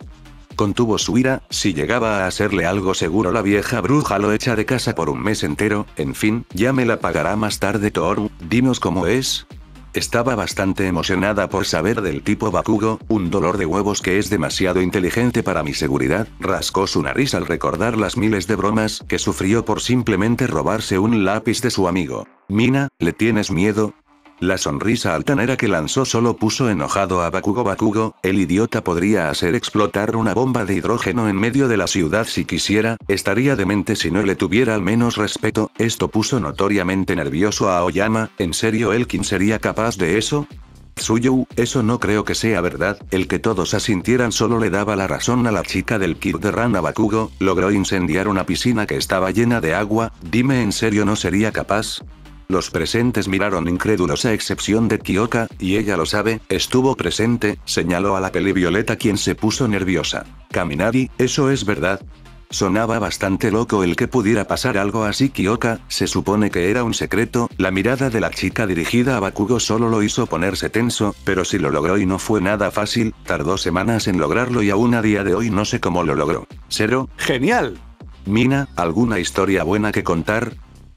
Contuvo su ira, si llegaba a hacerle algo seguro la vieja bruja lo echa de casa por un mes entero, en fin, ya me la pagará más tarde Toru, dinos cómo es, estaba bastante emocionada por saber del tipo Bakugo, un dolor de huevos que es demasiado inteligente para mi seguridad, rascó su nariz al recordar las miles de bromas que sufrió por simplemente robarse un lápiz de su amigo. Mina, ¿le tienes miedo? La sonrisa altanera que lanzó solo puso enojado a Bakugo Bakugo, el idiota podría hacer explotar una bomba de hidrógeno en medio de la ciudad si quisiera, estaría demente si no le tuviera al menos respeto, esto puso notoriamente nervioso a Oyama, ¿en serio Elkin sería capaz de eso? Tsuyu, eso no creo que sea verdad, el que todos asintieran solo le daba la razón a la chica del Kid de Rana Bakugo, logró incendiar una piscina que estaba llena de agua, dime en serio no sería capaz, los presentes miraron incrédulos a excepción de Kioka, y ella lo sabe, estuvo presente, señaló a la peli violeta quien se puso nerviosa. Kaminari, eso es verdad. Sonaba bastante loco el que pudiera pasar algo así Kioka, se supone que era un secreto, la mirada de la chica dirigida a Bakugo solo lo hizo ponerse tenso, pero si lo logró y no fue nada fácil, tardó semanas en lograrlo y aún a día de hoy no sé cómo lo logró. Cero, genial. Mina, ¿alguna historia buena que contar?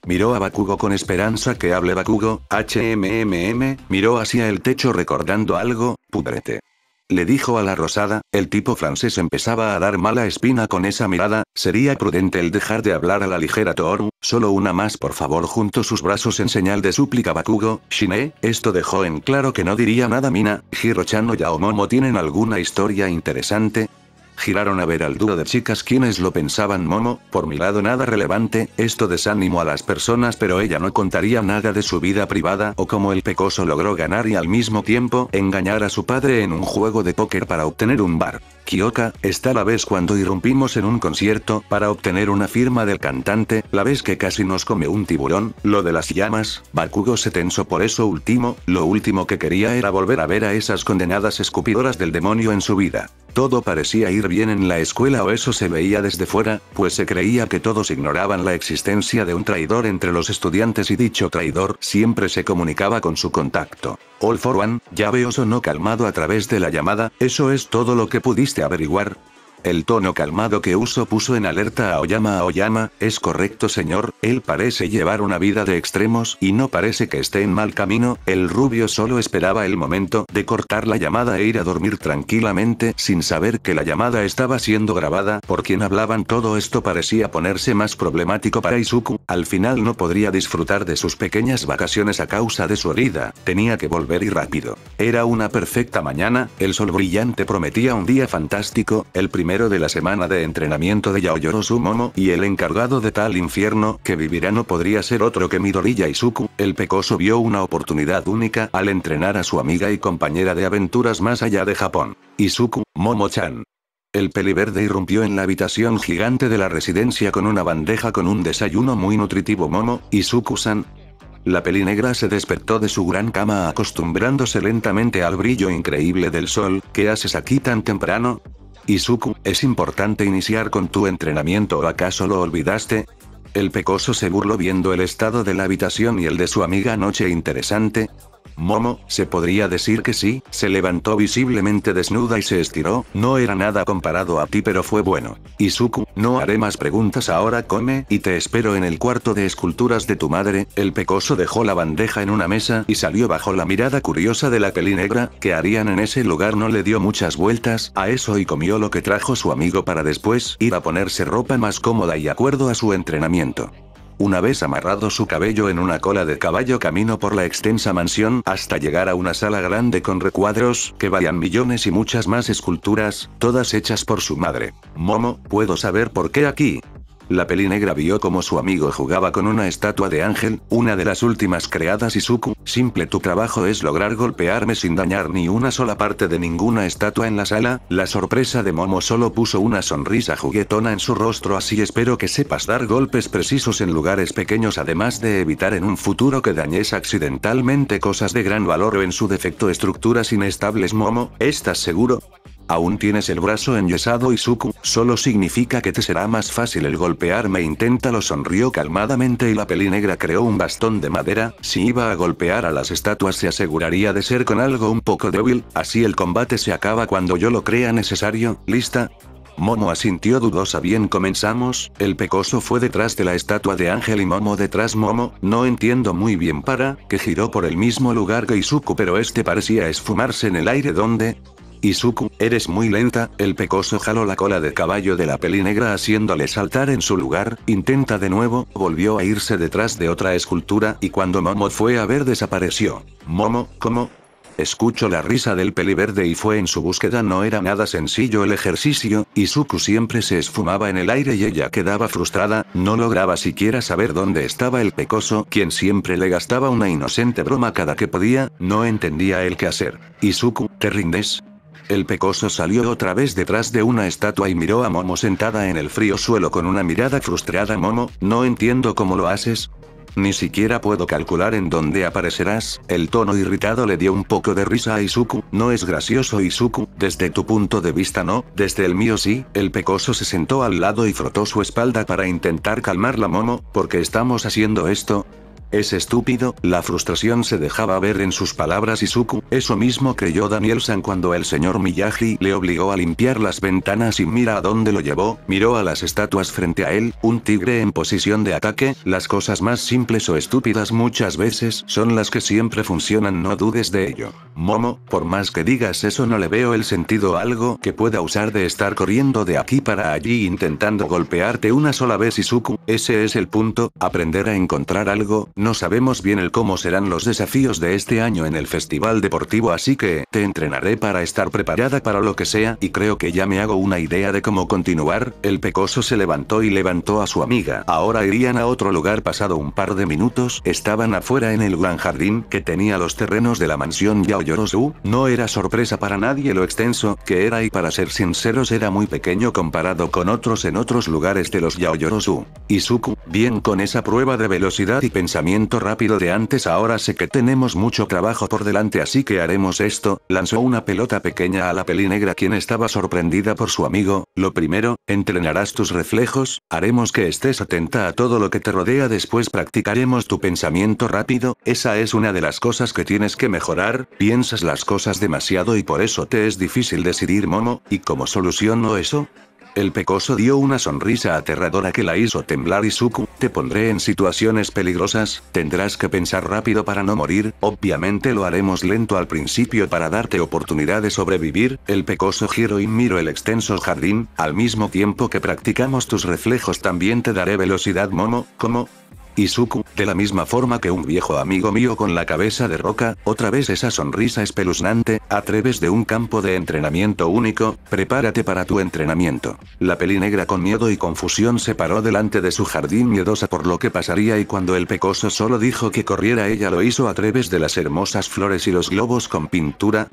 Miró a Bakugo con esperanza que hable Bakugo, HMMM, miró hacia el techo recordando algo, pudrete. Le dijo a la rosada, el tipo francés empezaba a dar mala espina con esa mirada, sería prudente el dejar de hablar a la ligera Toru, solo una más por favor junto sus brazos en señal de súplica Bakugo, Shine, esto dejó en claro que no diría nada Mina, Hirochano y o Yaomomo tienen alguna historia interesante, Giraron a ver al dúo de chicas quienes lo pensaban Momo, por mi lado nada relevante, esto desánimo a las personas pero ella no contaría nada de su vida privada o cómo el pecoso logró ganar y al mismo tiempo engañar a su padre en un juego de póker para obtener un bar. Kioka, está la vez cuando irrumpimos en un concierto para obtener una firma del cantante, la vez que casi nos come un tiburón, lo de las llamas, Bakugo se tensó por eso último, lo último que quería era volver a ver a esas condenadas escupidoras del demonio en su vida. Todo parecía ir bien en la escuela o eso se veía desde fuera, pues se creía que todos ignoraban la existencia de un traidor entre los estudiantes y dicho traidor siempre se comunicaba con su contacto. All for One, ya veo sonó calmado a través de la llamada, eso es todo lo que pudiste averiguar, el tono calmado que Uso puso en alerta a Oyama a Oyama, es correcto señor, él parece llevar una vida de extremos y no parece que esté en mal camino, el rubio solo esperaba el momento de cortar la llamada e ir a dormir tranquilamente sin saber que la llamada estaba siendo grabada, por quien hablaban todo esto parecía ponerse más problemático para Izuku, al final no podría disfrutar de sus pequeñas vacaciones a causa de su herida, tenía que volver y rápido. Era una perfecta mañana, el sol brillante prometía un día fantástico, el primer de la semana de entrenamiento de Yaoyorosu Momo y el encargado de tal infierno que vivirá no podría ser otro que Midoriya Izuku, el pecoso vio una oportunidad única al entrenar a su amiga y compañera de aventuras más allá de Japón. Isuku, Momo-chan. El verde irrumpió en la habitación gigante de la residencia con una bandeja con un desayuno muy nutritivo Momo, izuku san la peli negra se despertó de su gran cama acostumbrándose lentamente al brillo increíble del sol, ¿qué haces aquí tan temprano? Izuku, es importante iniciar con tu entrenamiento o acaso lo olvidaste? El pecoso se burló viendo el estado de la habitación y el de su amiga Noche Interesante, Momo, se podría decir que sí, se levantó visiblemente desnuda y se estiró, no era nada comparado a ti pero fue bueno. Izuku, no haré más preguntas ahora come y te espero en el cuarto de esculturas de tu madre, el pecoso dejó la bandeja en una mesa y salió bajo la mirada curiosa de la negra, que harían en ese lugar no le dio muchas vueltas a eso y comió lo que trajo su amigo para después ir a ponerse ropa más cómoda y acuerdo a su entrenamiento. Una vez amarrado su cabello en una cola de caballo camino por la extensa mansión hasta llegar a una sala grande con recuadros que vayan millones y muchas más esculturas, todas hechas por su madre. Momo, ¿puedo saber por qué aquí? La peli negra vio como su amigo jugaba con una estatua de ángel, una de las últimas creadas y suku, Simple tu trabajo es lograr golpearme sin dañar ni una sola parte de ninguna estatua en la sala. La sorpresa de Momo solo puso una sonrisa juguetona en su rostro así espero que sepas dar golpes precisos en lugares pequeños además de evitar en un futuro que dañes accidentalmente cosas de gran valor o en su defecto estructuras inestables Momo, ¿estás seguro? Aún tienes el brazo enyesado Izuku, solo significa que te será más fácil el golpearme. Intenta. Lo sonrió calmadamente y la peli negra creó un bastón de madera, si iba a golpear a las estatuas se aseguraría de ser con algo un poco débil, así el combate se acaba cuando yo lo crea necesario, ¿lista? Momo asintió dudosa bien comenzamos, el pecoso fue detrás de la estatua de Ángel y Momo detrás Momo, no entiendo muy bien para, que giró por el mismo lugar que Izuku pero este parecía esfumarse en el aire donde... Izuku, eres muy lenta, el pecoso jaló la cola de caballo de la peli negra haciéndole saltar en su lugar, intenta de nuevo, volvió a irse detrás de otra escultura y cuando Momo fue a ver desapareció. Momo, ¿cómo? Escucho la risa del peli verde y fue en su búsqueda no era nada sencillo el ejercicio, Izuku siempre se esfumaba en el aire y ella quedaba frustrada, no lograba siquiera saber dónde estaba el pecoso quien siempre le gastaba una inocente broma cada que podía, no entendía el qué hacer. Izuku, ¿te rindes? El pecoso salió otra vez detrás de una estatua y miró a Momo sentada en el frío suelo con una mirada frustrada. Momo, no entiendo cómo lo haces. Ni siquiera puedo calcular en dónde aparecerás. El tono irritado le dio un poco de risa a Izuku. No es gracioso Izuku, desde tu punto de vista no, desde el mío sí. El pecoso se sentó al lado y frotó su espalda para intentar calmarla Momo, porque estamos haciendo esto? Es estúpido, la frustración se dejaba ver en sus palabras y eso mismo creyó Danielson cuando el señor Miyagi le obligó a limpiar las ventanas y mira a dónde lo llevó, miró a las estatuas frente a él, un tigre en posición de ataque, las cosas más simples o estúpidas muchas veces son las que siempre funcionan no dudes de ello. Momo, por más que digas eso no le veo el sentido a algo que pueda usar de estar corriendo de aquí para allí intentando golpearte una sola vez y ese es el punto, aprender a encontrar algo, no sabemos bien el cómo serán los desafíos de este año en el festival deportivo así que te entrenaré para estar preparada para lo que sea y creo que ya me hago una idea de cómo continuar, el pecoso se levantó y levantó a su amiga. Ahora irían a otro lugar pasado un par de minutos, estaban afuera en el gran jardín que tenía los terrenos de la mansión Yaoyorosu, no era sorpresa para nadie lo extenso que era y para ser sinceros era muy pequeño comparado con otros en otros lugares de los Yaoyorosu. Izuku, bien con esa prueba de velocidad y pensamiento rápido de antes ahora sé que tenemos mucho trabajo por delante así que haremos esto, lanzó una pelota pequeña a la peli negra quien estaba sorprendida por su amigo, lo primero, entrenarás tus reflejos, haremos que estés atenta a todo lo que te rodea después practicaremos tu pensamiento rápido, esa es una de las cosas que tienes que mejorar, piensas las cosas demasiado y por eso te es difícil decidir Momo, y como soluciono eso, el pecoso dio una sonrisa aterradora que la hizo temblar y Suku, te pondré en situaciones peligrosas, tendrás que pensar rápido para no morir, obviamente lo haremos lento al principio para darte oportunidad de sobrevivir, el pecoso giro y miro el extenso jardín, al mismo tiempo que practicamos tus reflejos también te daré velocidad Momo, como, Izuku, de la misma forma que un viejo amigo mío con la cabeza de roca, otra vez esa sonrisa espeluznante, a través de un campo de entrenamiento único, prepárate para tu entrenamiento. La peli negra con miedo y confusión se paró delante de su jardín miedosa por lo que pasaría y cuando el pecoso solo dijo que corriera ella lo hizo a través de las hermosas flores y los globos con pintura,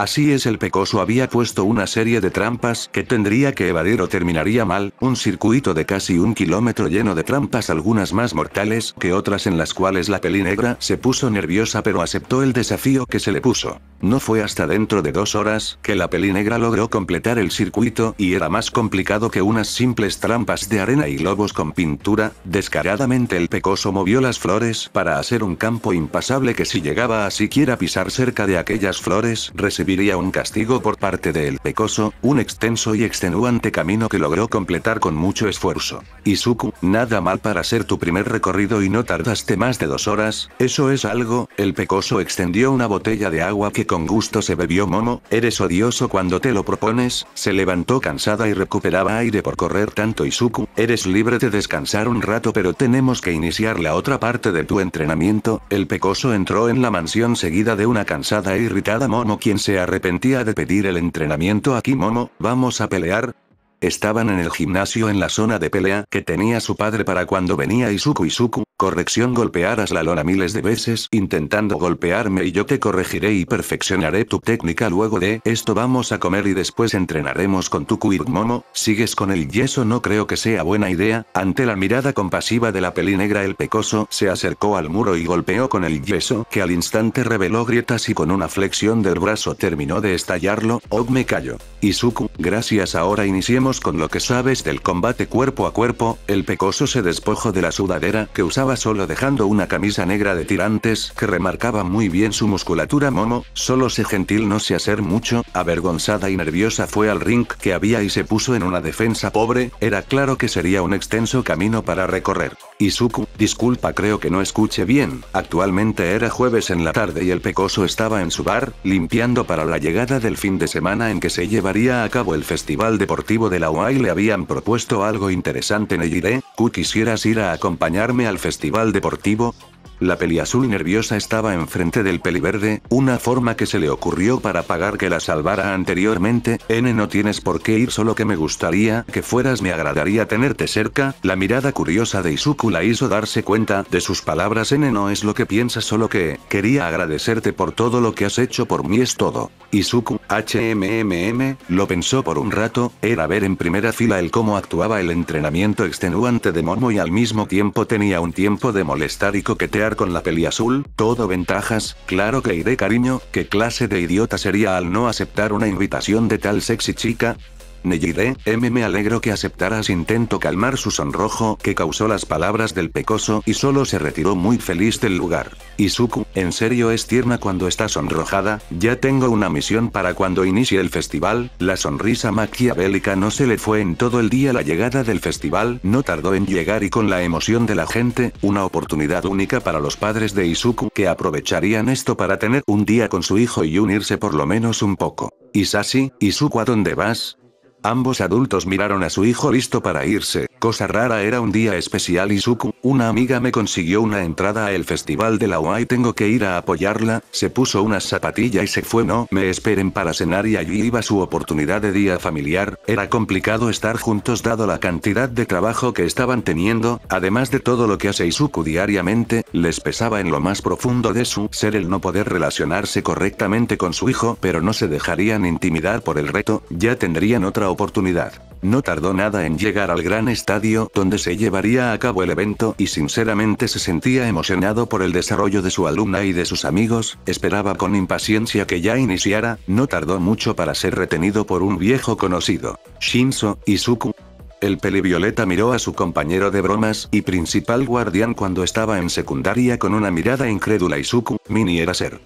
Así es, el pecoso había puesto una serie de trampas que tendría que evadir o terminaría mal, un circuito de casi un kilómetro lleno de trampas, algunas más mortales que otras en las cuales la peli negra se puso nerviosa pero aceptó el desafío que se le puso. No fue hasta dentro de dos horas que la peli negra logró completar el circuito y era más complicado que unas simples trampas de arena y globos con pintura, descaradamente el pecoso movió las flores para hacer un campo impasable que si llegaba a siquiera pisar cerca de aquellas flores recibía un castigo por parte del pecoso, un extenso y extenuante camino que logró completar con mucho esfuerzo. Izuku, nada mal para ser tu primer recorrido y no tardaste más de dos horas, eso es algo, el pecoso extendió una botella de agua que con gusto se bebió Momo, eres odioso cuando te lo propones, se levantó cansada y recuperaba aire por correr tanto Izuku, eres libre de descansar un rato pero tenemos que iniciar la otra parte de tu entrenamiento, el pecoso entró en la mansión seguida de una cansada e irritada Momo quien se se arrepentía de pedir el entrenamiento a Kimomo, ¿vamos a pelear? Estaban en el gimnasio en la zona de pelea que tenía su padre para cuando venía Izuku Izuku, Corrección golpearás la lona miles de veces intentando golpearme y yo te corregiré y perfeccionaré tu técnica luego de esto vamos a comer y después entrenaremos con tu quid momo, sigues con el yeso no creo que sea buena idea, ante la mirada compasiva de la peli negra el pecoso se acercó al muro y golpeó con el yeso que al instante reveló grietas y con una flexión del brazo terminó de estallarlo, Og oh, me callo. Izuku, gracias ahora iniciemos con lo que sabes del combate cuerpo a cuerpo, el pecoso se despojó de la sudadera que usaba solo dejando una camisa negra de tirantes que remarcaba muy bien su musculatura momo, solo se gentil no se hacer mucho, avergonzada y nerviosa fue al ring que había y se puso en una defensa pobre, era claro que sería un extenso camino para recorrer. Izuku, disculpa creo que no escuché bien, actualmente era jueves en la tarde y el pecoso estaba en su bar, limpiando para la llegada del fin de semana en que se llevaría a cabo el festival deportivo de la UAI le habían propuesto algo interesante Nejire, ¿Q quisieras ir a acompañarme al festival deportivo? La peli azul nerviosa estaba enfrente del peli verde, una forma que se le ocurrió para pagar que la salvara anteriormente, N no tienes por qué ir solo que me gustaría que fueras me agradaría tenerte cerca, la mirada curiosa de Izuku la hizo darse cuenta de sus palabras N no es lo que piensa solo que, quería agradecerte por todo lo que has hecho por mí es todo. Izuku, HMMM, lo pensó por un rato, era ver en primera fila el cómo actuaba el entrenamiento extenuante de Momo y al mismo tiempo tenía un tiempo de molestar y coquetear con la peli azul todo ventajas, claro que iré cariño, qué clase de idiota sería al no aceptar una invitación de tal sexy chica, Neyide, M. Me alegro que aceptaras. Intento calmar su sonrojo que causó las palabras del pecoso y solo se retiró muy feliz del lugar. Izuku, en serio es tierna cuando está sonrojada, ya tengo una misión para cuando inicie el festival. La sonrisa maquiavélica no se le fue en todo el día. La llegada del festival no tardó en llegar y con la emoción de la gente, una oportunidad única para los padres de Izuku que aprovecharían esto para tener un día con su hijo y unirse por lo menos un poco. Isashi, Izuku, ¿a dónde vas? Ambos adultos miraron a su hijo listo para irse. Cosa rara era un día especial y Suku, una amiga me consiguió una entrada al festival de la UAI tengo que ir a apoyarla, se puso una zapatilla y se fue no me esperen para cenar y allí iba su oportunidad de día familiar, era complicado estar juntos dado la cantidad de trabajo que estaban teniendo, además de todo lo que hace Izuku diariamente, les pesaba en lo más profundo de su ser el no poder relacionarse correctamente con su hijo pero no se dejarían intimidar por el reto, ya tendrían otra oportunidad. No tardó nada en llegar al gran estadio donde se llevaría a cabo el evento y sinceramente se sentía emocionado por el desarrollo de su alumna y de sus amigos, esperaba con impaciencia que ya iniciara, no tardó mucho para ser retenido por un viejo conocido, Shinzo Izuku. El pelivioleta miró a su compañero de bromas y principal guardián cuando estaba en secundaria con una mirada incrédula Izuku, Mini era ser.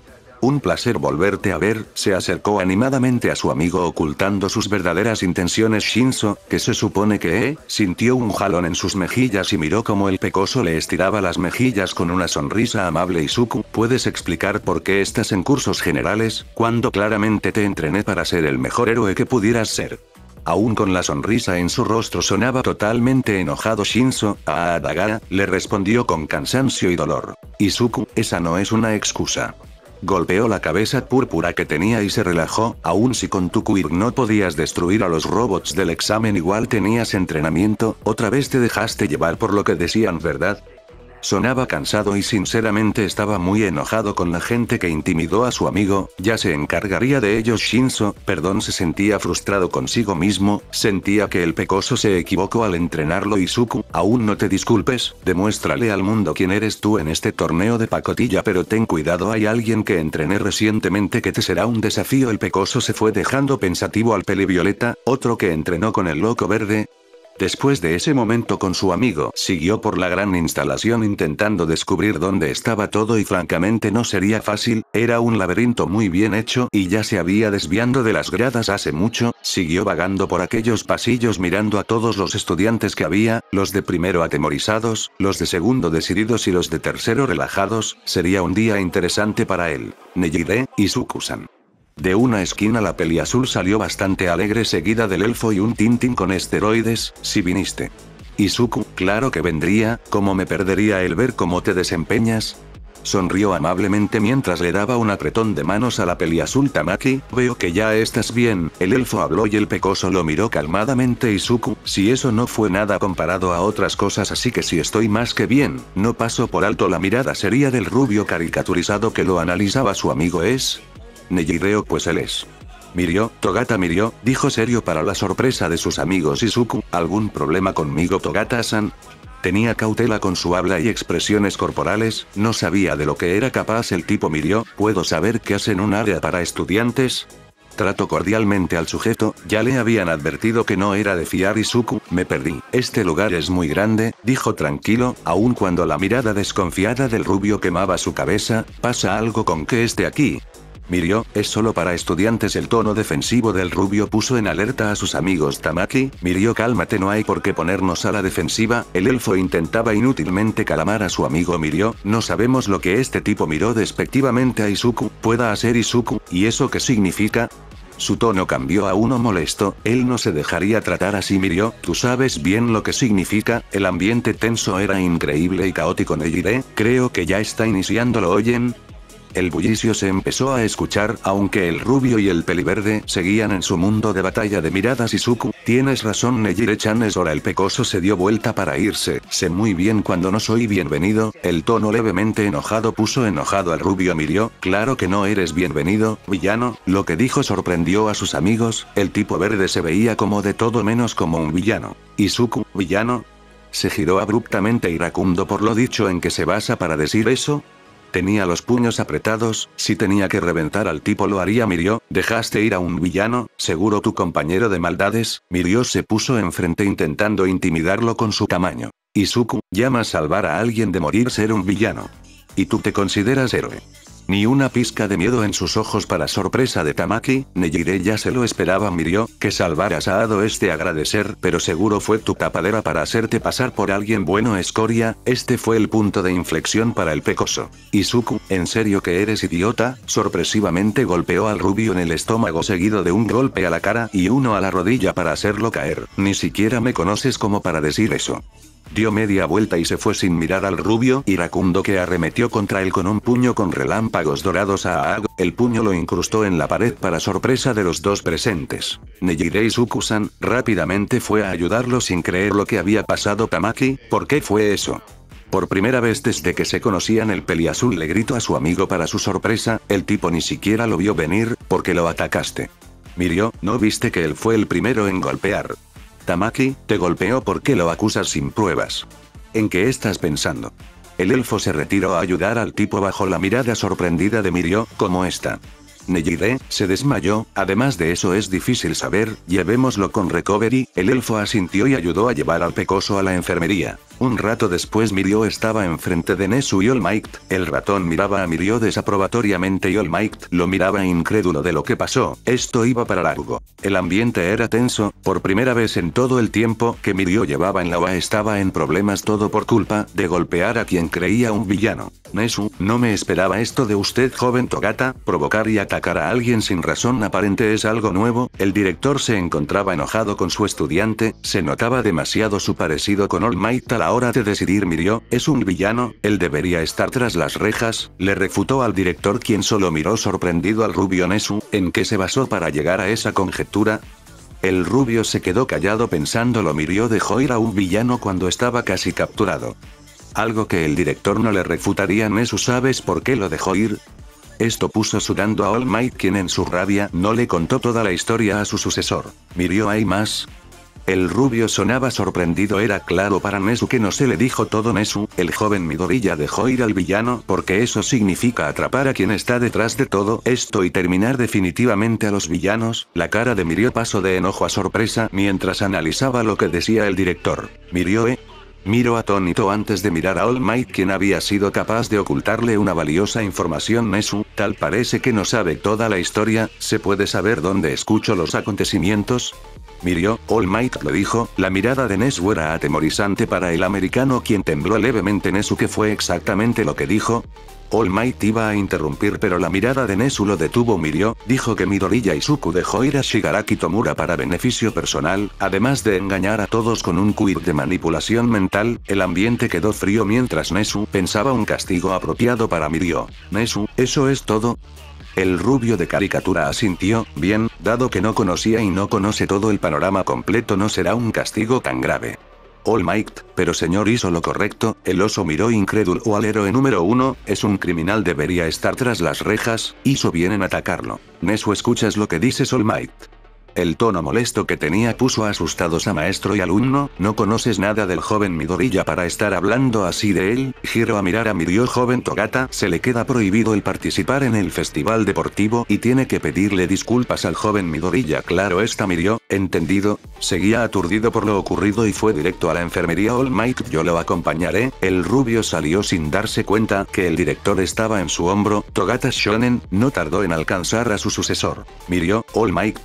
Un placer volverte a ver, se acercó animadamente a su amigo ocultando sus verdaderas intenciones Shinzo, que se supone que eh, sintió un jalón en sus mejillas y miró como el pecoso le estiraba las mejillas con una sonrisa amable y ¿puedes explicar por qué estás en cursos generales, cuando claramente te entrené para ser el mejor héroe que pudieras ser? Aún con la sonrisa en su rostro sonaba totalmente enojado Shinzo, a ah, Adagara, le respondió con cansancio y dolor. Izuku, esa no es una excusa golpeó la cabeza púrpura que tenía y se relajó, aun si con tu quirk no podías destruir a los robots del examen igual tenías entrenamiento, otra vez te dejaste llevar por lo que decían, ¿verdad? Sonaba cansado y sinceramente estaba muy enojado con la gente que intimidó a su amigo, ya se encargaría de ellos Shinzo, perdón se sentía frustrado consigo mismo, sentía que el pecoso se equivocó al entrenarlo y aún no te disculpes, demuéstrale al mundo quién eres tú en este torneo de pacotilla pero ten cuidado hay alguien que entrené recientemente que te será un desafío el pecoso se fue dejando pensativo al peli violeta, otro que entrenó con el loco verde, Después de ese momento con su amigo, siguió por la gran instalación intentando descubrir dónde estaba todo y francamente no sería fácil, era un laberinto muy bien hecho y ya se había desviando de las gradas hace mucho, siguió vagando por aquellos pasillos mirando a todos los estudiantes que había, los de primero atemorizados, los de segundo decididos y los de tercero relajados, sería un día interesante para él. Nejire, y Sukusan. De una esquina la peli azul salió bastante alegre seguida del elfo y un tintín con esteroides, si viniste. Izuku, claro que vendría, ¿cómo me perdería el ver cómo te desempeñas? Sonrió amablemente mientras le daba un apretón de manos a la peli azul Tamaki, veo que ya estás bien, el elfo habló y el pecoso lo miró calmadamente Izuku, si eso no fue nada comparado a otras cosas así que si estoy más que bien, no paso por alto la mirada sería del rubio caricaturizado que lo analizaba su amigo es, neyireo pues él es. Mirio, Togata Mirio, dijo serio para la sorpresa de sus amigos Izuku, ¿algún problema conmigo Togata-san? Tenía cautela con su habla y expresiones corporales, no sabía de lo que era capaz el tipo Mirio, ¿puedo saber qué hacen un área para estudiantes? Trato cordialmente al sujeto, ya le habían advertido que no era de fiar Izuku, me perdí, este lugar es muy grande, dijo tranquilo, aun cuando la mirada desconfiada del rubio quemaba su cabeza, pasa algo con que esté aquí, Mirio, es solo para estudiantes el tono defensivo del rubio puso en alerta a sus amigos Tamaki, Mirio cálmate no hay por qué ponernos a la defensiva, el elfo intentaba inútilmente calamar a su amigo Mirio, no sabemos lo que este tipo miró despectivamente a Izuku, pueda hacer Izuku, y eso qué significa, su tono cambió a uno molesto, él no se dejaría tratar así Mirio, tú sabes bien lo que significa, el ambiente tenso era increíble y caótico Nejire, creo que ya está iniciando lo oyen, el bullicio se empezó a escuchar, aunque el rubio y el peliverde seguían en su mundo de batalla de miradas y suku. Tienes razón, Nejire-chan es hora. El pecoso se dio vuelta para irse. Sé muy bien cuando no soy bienvenido. El tono levemente enojado puso enojado al rubio Mirio. Claro que no eres bienvenido, villano. Lo que dijo sorprendió a sus amigos. El tipo verde se veía como de todo menos como un villano. Izuku, villano? Se giró abruptamente iracundo por lo dicho en que se basa para decir eso, Tenía los puños apretados, si tenía que reventar al tipo lo haría Mirio, dejaste ir a un villano, seguro tu compañero de maldades, Mirio se puso enfrente intentando intimidarlo con su tamaño. Izuku, llama salvar a alguien de morir ser un villano. Y tú te consideras héroe. Ni una pizca de miedo en sus ojos para sorpresa de Tamaki, Nejire ya se lo esperaba mirió, que salvaras a Ado este agradecer pero seguro fue tu tapadera para hacerte pasar por alguien bueno escoria, este fue el punto de inflexión para el pecoso. Izuku, ¿en serio que eres idiota? Sorpresivamente golpeó al rubio en el estómago seguido de un golpe a la cara y uno a la rodilla para hacerlo caer. Ni siquiera me conoces como para decir eso dio media vuelta y se fue sin mirar al rubio iracundo que arremetió contra él con un puño con relámpagos dorados a Aag, el puño lo incrustó en la pared para sorpresa de los dos presentes. Nejirei Sukusan, rápidamente fue a ayudarlo sin creer lo que había pasado Tamaki, ¿por qué fue eso? Por primera vez desde que se conocían el peliazul le gritó a su amigo para su sorpresa, el tipo ni siquiera lo vio venir, porque lo atacaste. mirió ¿no viste que él fue el primero en golpear? Tamaki, te golpeó porque lo acusas sin pruebas. ¿En qué estás pensando? El elfo se retiró a ayudar al tipo bajo la mirada sorprendida de Mirio, como esta. Nejide, se desmayó, además de eso es difícil saber, llevémoslo con recovery, el elfo asintió y ayudó a llevar al pecoso a la enfermería. Un rato después Mirio estaba enfrente de Nesu y All Might, el ratón miraba a Mirio desaprobatoriamente y All Might lo miraba incrédulo de lo que pasó, esto iba para largo. El ambiente era tenso, por primera vez en todo el tiempo que Mirio llevaba en la OA estaba en problemas todo por culpa de golpear a quien creía un villano. Nesu, no me esperaba esto de usted joven Togata, provocar y atacar a alguien sin razón aparente es algo nuevo, el director se encontraba enojado con su estudiante, se notaba demasiado su parecido con All Might a la hora de decidir Mirio, es un villano, él debería estar tras las rejas, le refutó al director quien solo miró sorprendido al rubio Nesu, ¿en qué se basó para llegar a esa conjetura? El rubio se quedó callado lo Mirió dejó ir a un villano cuando estaba casi capturado. Algo que el director no le refutaría Nesu ¿sabes por qué lo dejó ir? Esto puso sudando a All Might quien en su rabia no le contó toda la historia a su sucesor. Mirio hay más, el rubio sonaba sorprendido era claro para Nesu que no se le dijo todo Nesu, el joven Midorilla dejó ir al villano porque eso significa atrapar a quien está detrás de todo esto y terminar definitivamente a los villanos, la cara de Mirio pasó de enojo a sorpresa mientras analizaba lo que decía el director. eh? Miro atónito antes de mirar a All Might quien había sido capaz de ocultarle una valiosa información Nesu, tal parece que no sabe toda la historia, ¿se puede saber dónde escucho los acontecimientos? Mirio, All Might lo dijo, la mirada de Nesu era atemorizante para el americano quien tembló levemente Nesu que fue exactamente lo que dijo. All Might iba a interrumpir pero la mirada de Nesu lo detuvo Mirio, dijo que Midoriya Izuku dejó ir a Shigaraki Tomura para beneficio personal, además de engañar a todos con un quid de manipulación mental, el ambiente quedó frío mientras Nesu pensaba un castigo apropiado para Mirio. Nesu, ¿eso es todo? El rubio de caricatura asintió, bien, dado que no conocía y no conoce todo el panorama completo no será un castigo tan grave. All Might, pero señor hizo lo correcto, el oso miró incrédulo al héroe número uno, es un criminal debería estar tras las rejas, hizo bien en atacarlo. Nesu escuchas lo que dices All Might. El tono molesto que tenía puso asustados a maestro y alumno, no conoces nada del joven Midorilla para estar hablando así de él, giro a mirar a Mirio, joven Togata, se le queda prohibido el participar en el festival deportivo y tiene que pedirle disculpas al joven Midorilla claro está Mirio, entendido, seguía aturdido por lo ocurrido y fue directo a la enfermería All Might yo lo acompañaré, el rubio salió sin darse cuenta que el director estaba en su hombro, Togata Shonen, no tardó en alcanzar a su sucesor. Mirio, All Might,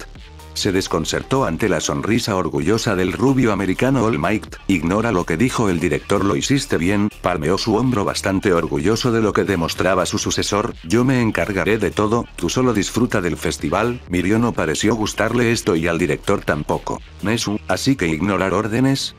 se desconcertó ante la sonrisa orgullosa del rubio americano All Might, ignora lo que dijo el director lo hiciste bien, palmeó su hombro bastante orgulloso de lo que demostraba su sucesor, yo me encargaré de todo, tú solo disfruta del festival, Mirio no pareció gustarle esto y al director tampoco. Nesu, así que ignorar órdenes,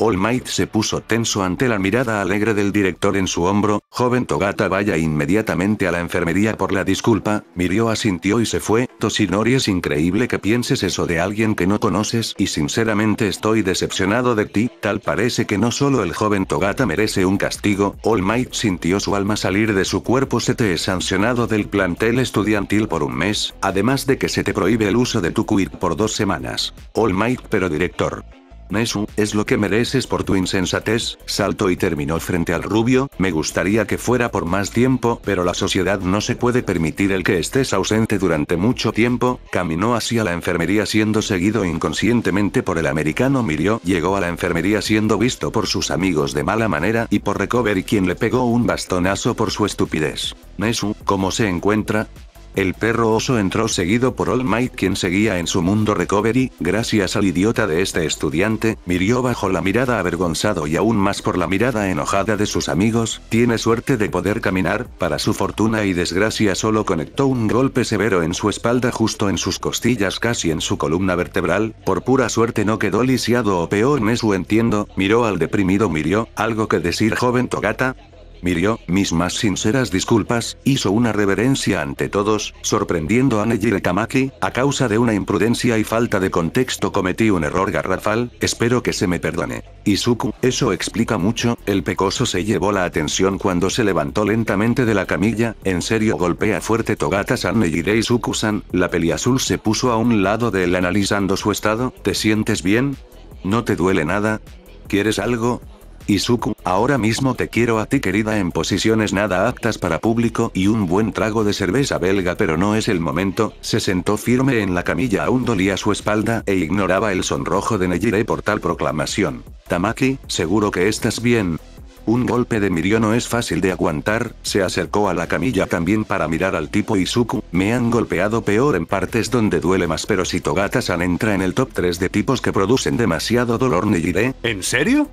All Might se puso tenso ante la mirada alegre del director en su hombro, joven Togata vaya inmediatamente a la enfermería por la disculpa, Mirio asintió y se fue, Toshinori es increíble que pienses eso de alguien que no conoces y sinceramente estoy decepcionado de ti, tal parece que no solo el joven Togata merece un castigo, All Might sintió su alma salir de su cuerpo se te es sancionado del plantel estudiantil por un mes, además de que se te prohíbe el uso de tu quirk por dos semanas. All Might pero director. Nesu, es lo que mereces por tu insensatez, saltó y terminó frente al rubio, me gustaría que fuera por más tiempo, pero la sociedad no se puede permitir el que estés ausente durante mucho tiempo, caminó hacia la enfermería siendo seguido inconscientemente por el americano Mirio, llegó a la enfermería siendo visto por sus amigos de mala manera y por Recovery quien le pegó un bastonazo por su estupidez. Nesu, ¿cómo se encuentra? El perro oso entró seguido por All Might quien seguía en su mundo recovery, gracias al idiota de este estudiante, mirió bajo la mirada avergonzado y aún más por la mirada enojada de sus amigos, tiene suerte de poder caminar, para su fortuna y desgracia solo conectó un golpe severo en su espalda justo en sus costillas casi en su columna vertebral, por pura suerte no quedó lisiado o peor en eso entiendo, miró al deprimido mirió, algo que decir joven Togata, Mirió, mis más sinceras disculpas, hizo una reverencia ante todos, sorprendiendo a Nejire Tamaki, a causa de una imprudencia y falta de contexto cometí un error garrafal, espero que se me perdone. Izuku, eso explica mucho, el pecoso se llevó la atención cuando se levantó lentamente de la camilla, en serio golpea fuerte Togata-san Nejire Izuku-san, la azul se puso a un lado de él analizando su estado, ¿te sientes bien? ¿No te duele nada? ¿Quieres algo? Izuku, ahora mismo te quiero a ti querida en posiciones nada aptas para público y un buen trago de cerveza belga pero no es el momento, se sentó firme en la camilla aún dolía su espalda e ignoraba el sonrojo de Nejire por tal proclamación. Tamaki, seguro que estás bien, un golpe de Mirio no es fácil de aguantar, se acercó a la camilla también para mirar al tipo Izuku, me han golpeado peor en partes donde duele más pero si Togata-san entra en el top 3 de tipos que producen demasiado dolor Nejire. ¿En serio?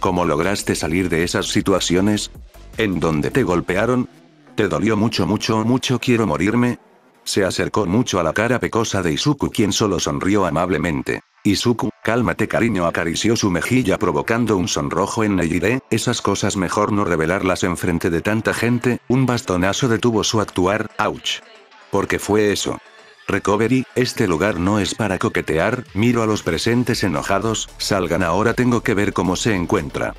¿Cómo lograste salir de esas situaciones? ¿En donde te golpearon? ¿Te dolió mucho, mucho, mucho quiero morirme? Se acercó mucho a la cara pecosa de Izuku quien solo sonrió amablemente. Izuku, cálmate cariño acarició su mejilla provocando un sonrojo en Nejire. esas cosas mejor no revelarlas en frente de tanta gente, un bastonazo detuvo su actuar, ouch. ¿Por qué fue eso? Recovery, este lugar no es para coquetear, miro a los presentes enojados, salgan ahora tengo que ver cómo se encuentra.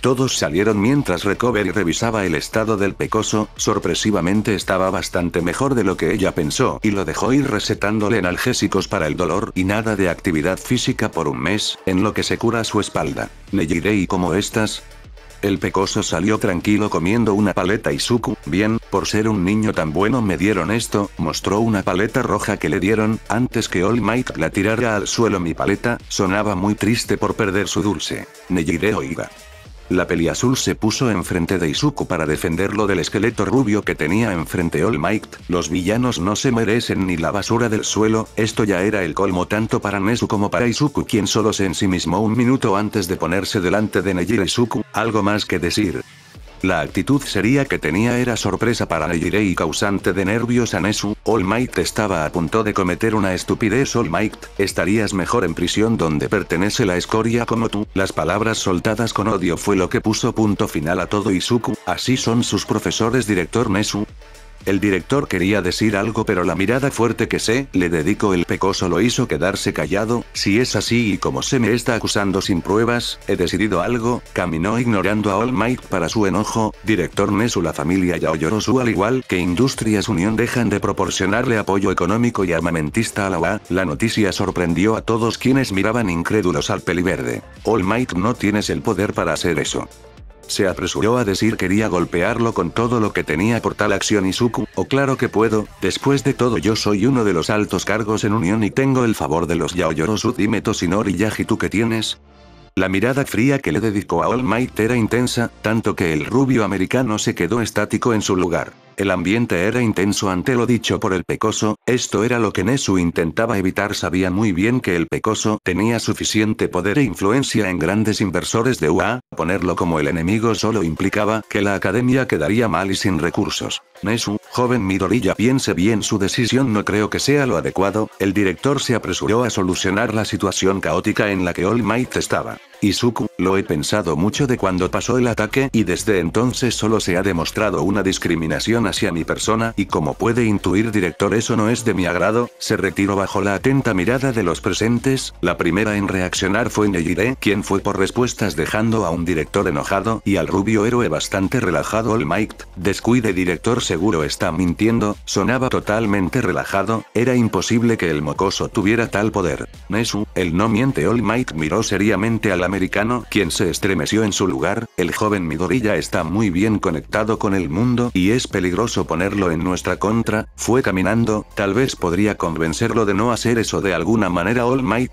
Todos salieron mientras Recovery revisaba el estado del pecoso, sorpresivamente estaba bastante mejor de lo que ella pensó y lo dejó ir recetándole analgésicos para el dolor y nada de actividad física por un mes, en lo que se cura su espalda. Nejirei como estas, el pecoso salió tranquilo comiendo una paleta y suku, bien, por ser un niño tan bueno me dieron esto, mostró una paleta roja que le dieron, antes que All Might la tirara al suelo mi paleta, sonaba muy triste por perder su dulce. Nejire oiga. La peli azul se puso enfrente de Izuku para defenderlo del esqueleto rubio que tenía enfrente All Might. Los villanos no se merecen ni la basura del suelo, esto ya era el colmo tanto para Nezu como para Izuku quien solo se ensimismó un minuto antes de ponerse delante de Nejira Izuku, algo más que decir. La actitud sería que tenía era sorpresa para Nejire y causante de nervios a Nesu. All Might estaba a punto de cometer una estupidez. All Might, estarías mejor en prisión donde pertenece la escoria como tú. Las palabras soltadas con odio fue lo que puso punto final a todo Izuku. Así son sus profesores, director Nesu. El director quería decir algo pero la mirada fuerte que se le dedicó el pecoso lo hizo quedarse callado, si es así y como se me está acusando sin pruebas, he decidido algo, caminó ignorando a All Might para su enojo, director Nesu la familia ya su al igual que Industrias Unión dejan de proporcionarle apoyo económico y armamentista a la UA, la noticia sorprendió a todos quienes miraban incrédulos al peliverde. All Might no tienes el poder para hacer eso. Se apresuró a decir quería golpearlo con todo lo que tenía por tal acción Izuku, o claro que puedo, después de todo yo soy uno de los altos cargos en Unión y tengo el favor de los Yaoyorosu dime Sinori tú que tienes, la mirada fría que le dedicó a All Might era intensa, tanto que el rubio americano se quedó estático en su lugar. El ambiente era intenso ante lo dicho por el pecoso, esto era lo que Nesu intentaba evitar. Sabía muy bien que el pecoso tenía suficiente poder e influencia en grandes inversores de UA, ponerlo como el enemigo solo implicaba que la academia quedaría mal y sin recursos. Nesu, joven Midorilla piense bien su decisión no creo que sea lo adecuado, el director se apresuró a solucionar la situación caótica en la que All Might estaba. Izuku, lo he pensado mucho de cuando pasó el ataque y desde entonces solo se ha demostrado una discriminación hacia mi persona y como puede intuir director eso no es de mi agrado, se retiró bajo la atenta mirada de los presentes, la primera en reaccionar fue Nejire quien fue por respuestas dejando a un director enojado y al rubio héroe bastante relajado All Might, descuide director se seguro está mintiendo, sonaba totalmente relajado, era imposible que el mocoso tuviera tal poder. Nesu, el no miente All Might miró seriamente al americano, quien se estremeció en su lugar, el joven Midorilla está muy bien conectado con el mundo y es peligroso ponerlo en nuestra contra, fue caminando, tal vez podría convencerlo de no hacer eso de alguna manera All Might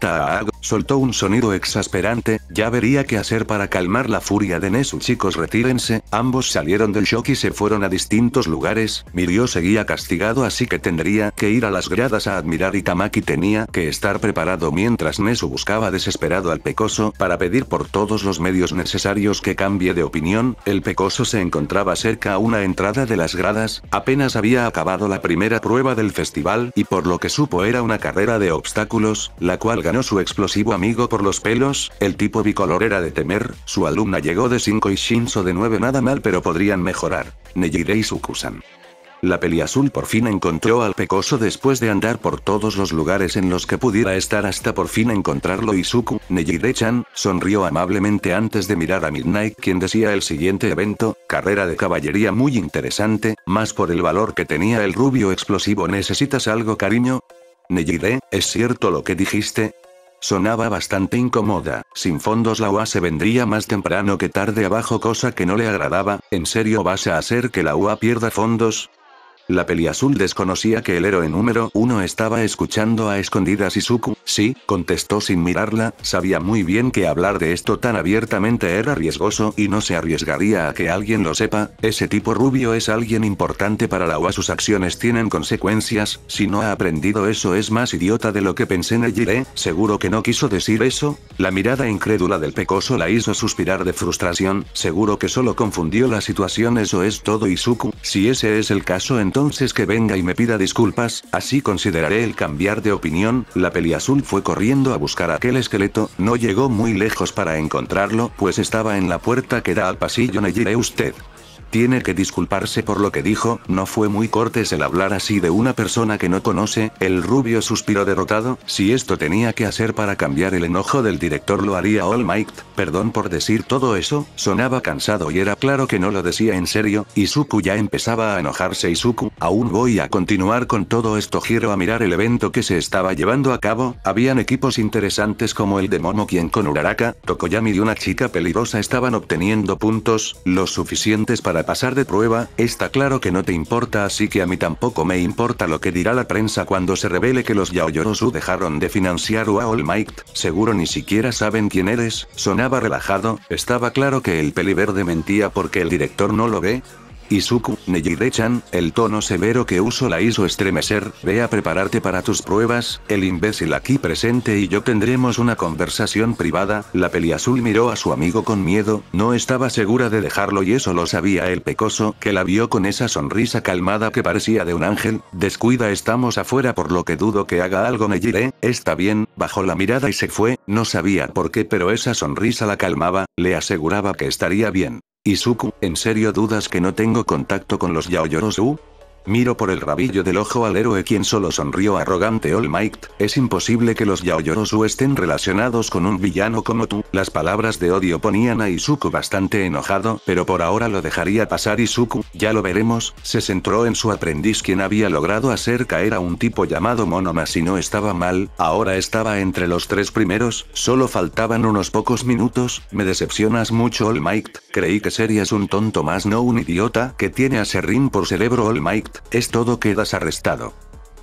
soltó un sonido exasperante, ya vería qué hacer para calmar la furia de Nesu chicos retírense, ambos salieron del shock y se fueron a distintos lugares Mirio seguía castigado así que tendría que ir a las gradas a admirar y Tamaki tenía que estar preparado mientras Nesu buscaba desesperado al pecoso para pedir por todos los medios necesarios que cambie de opinión, el pecoso se encontraba cerca a una entrada de las gradas, apenas había acabado la primera prueba del festival y por lo que supo era una carrera de obstáculos, la cual ganó su explosivo amigo por los pelos, el tipo bicolor era de temer, su alumna llegó de 5 y Shinzo de 9 nada mal pero podrían mejorar y Sukusan. La peli azul por fin encontró al pecoso después de andar por todos los lugares en los que pudiera estar hasta por fin encontrarlo Izuku, Nejire-chan, sonrió amablemente antes de mirar a Midnight quien decía el siguiente evento, carrera de caballería muy interesante, más por el valor que tenía el rubio explosivo necesitas algo cariño. Nejire, ¿es cierto lo que dijiste? Sonaba bastante incómoda, sin fondos la UA se vendría más temprano que tarde abajo cosa que no le agradaba, ¿en serio vas a hacer que la UA pierda fondos? La peli azul desconocía que el héroe número uno estaba escuchando a escondidas y Suku, sí, contestó sin mirarla, sabía muy bien que hablar de esto tan abiertamente era riesgoso y no se arriesgaría a que alguien lo sepa, ese tipo rubio es alguien importante para la UA sus acciones tienen consecuencias, si no ha aprendido eso es más idiota de lo que pensé Nejire, seguro que no quiso decir eso, la mirada incrédula del pecoso la hizo suspirar de frustración, seguro que solo confundió la situación eso es todo Izuku, si ese es el caso entonces entonces que venga y me pida disculpas, así consideraré el cambiar de opinión, la peli azul fue corriendo a buscar aquel esqueleto, no llegó muy lejos para encontrarlo, pues estaba en la puerta que da al pasillo neyire usted. Tiene que disculparse por lo que dijo, no fue muy cortés el hablar así de una persona que no conoce, el rubio suspiró derrotado, si esto tenía que hacer para cambiar el enojo del director lo haría All Might, perdón por decir todo eso, sonaba cansado y era claro que no lo decía en serio, Izuku ya empezaba a enojarse Izuku, aún voy a continuar con todo esto giro a mirar el evento que se estaba llevando a cabo, habían equipos interesantes como el de Momo quien con Uraraka, Tokoyami y una chica peligrosa estaban obteniendo puntos, los suficientes para pasar de prueba, está claro que no te importa así que a mí tampoco me importa lo que dirá la prensa cuando se revele que los Yaoyorosu dejaron de financiar a All Might, seguro ni siquiera saben quién eres, sonaba relajado, estaba claro que el peliverde mentía porque el director no lo ve, Izuku, Nejirechan, chan el tono severo que uso la hizo estremecer, ve a prepararte para tus pruebas, el imbécil aquí presente y yo tendremos una conversación privada, la azul miró a su amigo con miedo, no estaba segura de dejarlo y eso lo sabía el pecoso, que la vio con esa sonrisa calmada que parecía de un ángel, descuida estamos afuera por lo que dudo que haga algo Nejire, está bien, bajó la mirada y se fue, no sabía por qué pero esa sonrisa la calmaba, le aseguraba que estaría bien. Izuku, ¿en serio dudas que no tengo contacto con los Yaoyorosu? Miro por el rabillo del ojo al héroe quien solo sonrió arrogante All Might, es imposible que los Yaoyorosu estén relacionados con un villano como tú. Las palabras de odio ponían a Izuku bastante enojado, pero por ahora lo dejaría pasar Izuku, ya lo veremos, se centró en su aprendiz quien había logrado hacer caer a un tipo llamado Monoma si no estaba mal, ahora estaba entre los tres primeros, solo faltaban unos pocos minutos, me decepcionas mucho All Might, creí que serías un tonto más no un idiota que tiene a Serrin por cerebro All Might es todo quedas arrestado.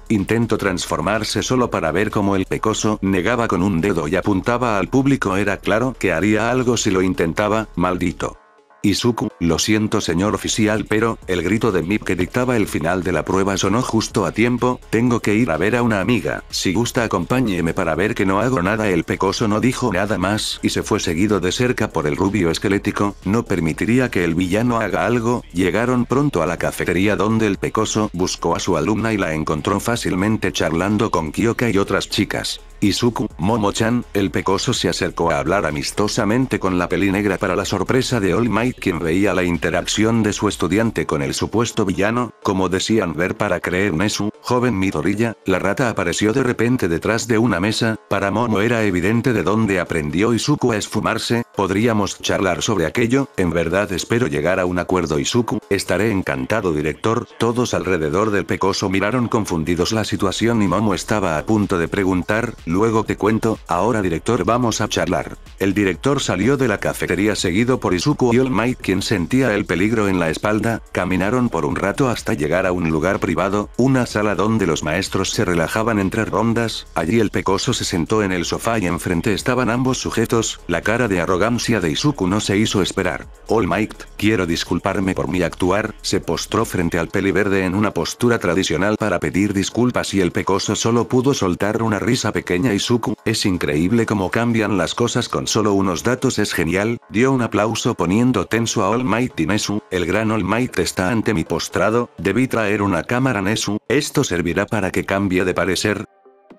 Intento transformarse solo para ver cómo el pecoso negaba con un dedo y apuntaba al público era claro que haría algo si lo intentaba, maldito. Izuku, lo siento señor oficial pero, el grito de Mip que dictaba el final de la prueba sonó justo a tiempo, tengo que ir a ver a una amiga, si gusta acompáñeme para ver que no hago nada el pecoso no dijo nada más y se fue seguido de cerca por el rubio esquelético, no permitiría que el villano haga algo, llegaron pronto a la cafetería donde el pecoso buscó a su alumna y la encontró fácilmente charlando con Kyoka y otras chicas. Izuku, Momo-chan, el pecoso se acercó a hablar amistosamente con la peli negra para la sorpresa de All Might quien veía la interacción de su estudiante con el supuesto villano, como decían ver para creer Nesu, joven Midorilla, la rata apareció de repente detrás de una mesa, para Momo era evidente de dónde aprendió Izuku a esfumarse, podríamos charlar sobre aquello, en verdad espero llegar a un acuerdo Izuku, estaré encantado director, todos alrededor del pecoso miraron confundidos la situación y Momo estaba a punto de preguntar, Luego te cuento, ahora director vamos a charlar. El director salió de la cafetería seguido por Izuku y All Might quien sentía el peligro en la espalda, caminaron por un rato hasta llegar a un lugar privado, una sala donde los maestros se relajaban entre rondas, allí el pecoso se sentó en el sofá y enfrente estaban ambos sujetos, la cara de arrogancia de Izuku no se hizo esperar. All Might, quiero disculparme por mi actuar, se postró frente al peliverde en una postura tradicional para pedir disculpas y el pecoso solo pudo soltar una risa pequeña Izuku, es increíble cómo cambian las cosas con solo unos datos es genial, dio un aplauso poniendo tenso a All Might y Nesu, el gran All Might está ante mi postrado, debí traer una cámara Nesu, esto servirá para que cambie de parecer,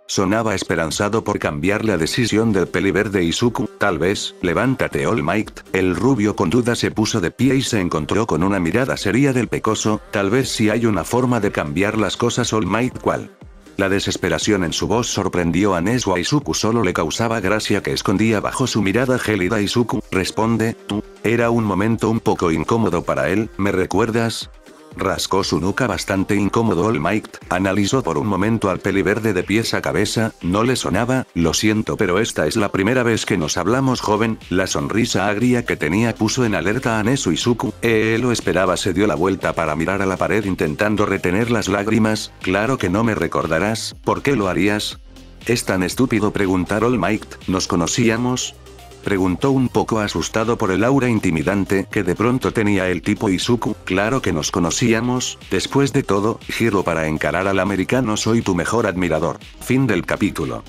Sonaba esperanzado por cambiar la decisión del verde Izuku, tal vez, levántate All Might, el rubio con duda se puso de pie y se encontró con una mirada seria del pecoso, tal vez si hay una forma de cambiar las cosas All Might cual. La desesperación en su voz sorprendió a Neswa y solo le causaba gracia que escondía bajo su mirada gélida Izuku, responde, tú, era un momento un poco incómodo para él, ¿me recuerdas? Rascó su nuca bastante incómodo All Might, analizó por un momento al peli verde de pies a cabeza, no le sonaba, lo siento pero esta es la primera vez que nos hablamos joven, la sonrisa agria que tenía puso en alerta a Nesu y Suku, él lo esperaba se dio la vuelta para mirar a la pared intentando retener las lágrimas, claro que no me recordarás, ¿por qué lo harías? Es tan estúpido preguntar All Might, ¿nos conocíamos? Preguntó un poco asustado por el aura intimidante que de pronto tenía el tipo Izuku, claro que nos conocíamos, después de todo, giro para encarar al americano soy tu mejor admirador. Fin del capítulo.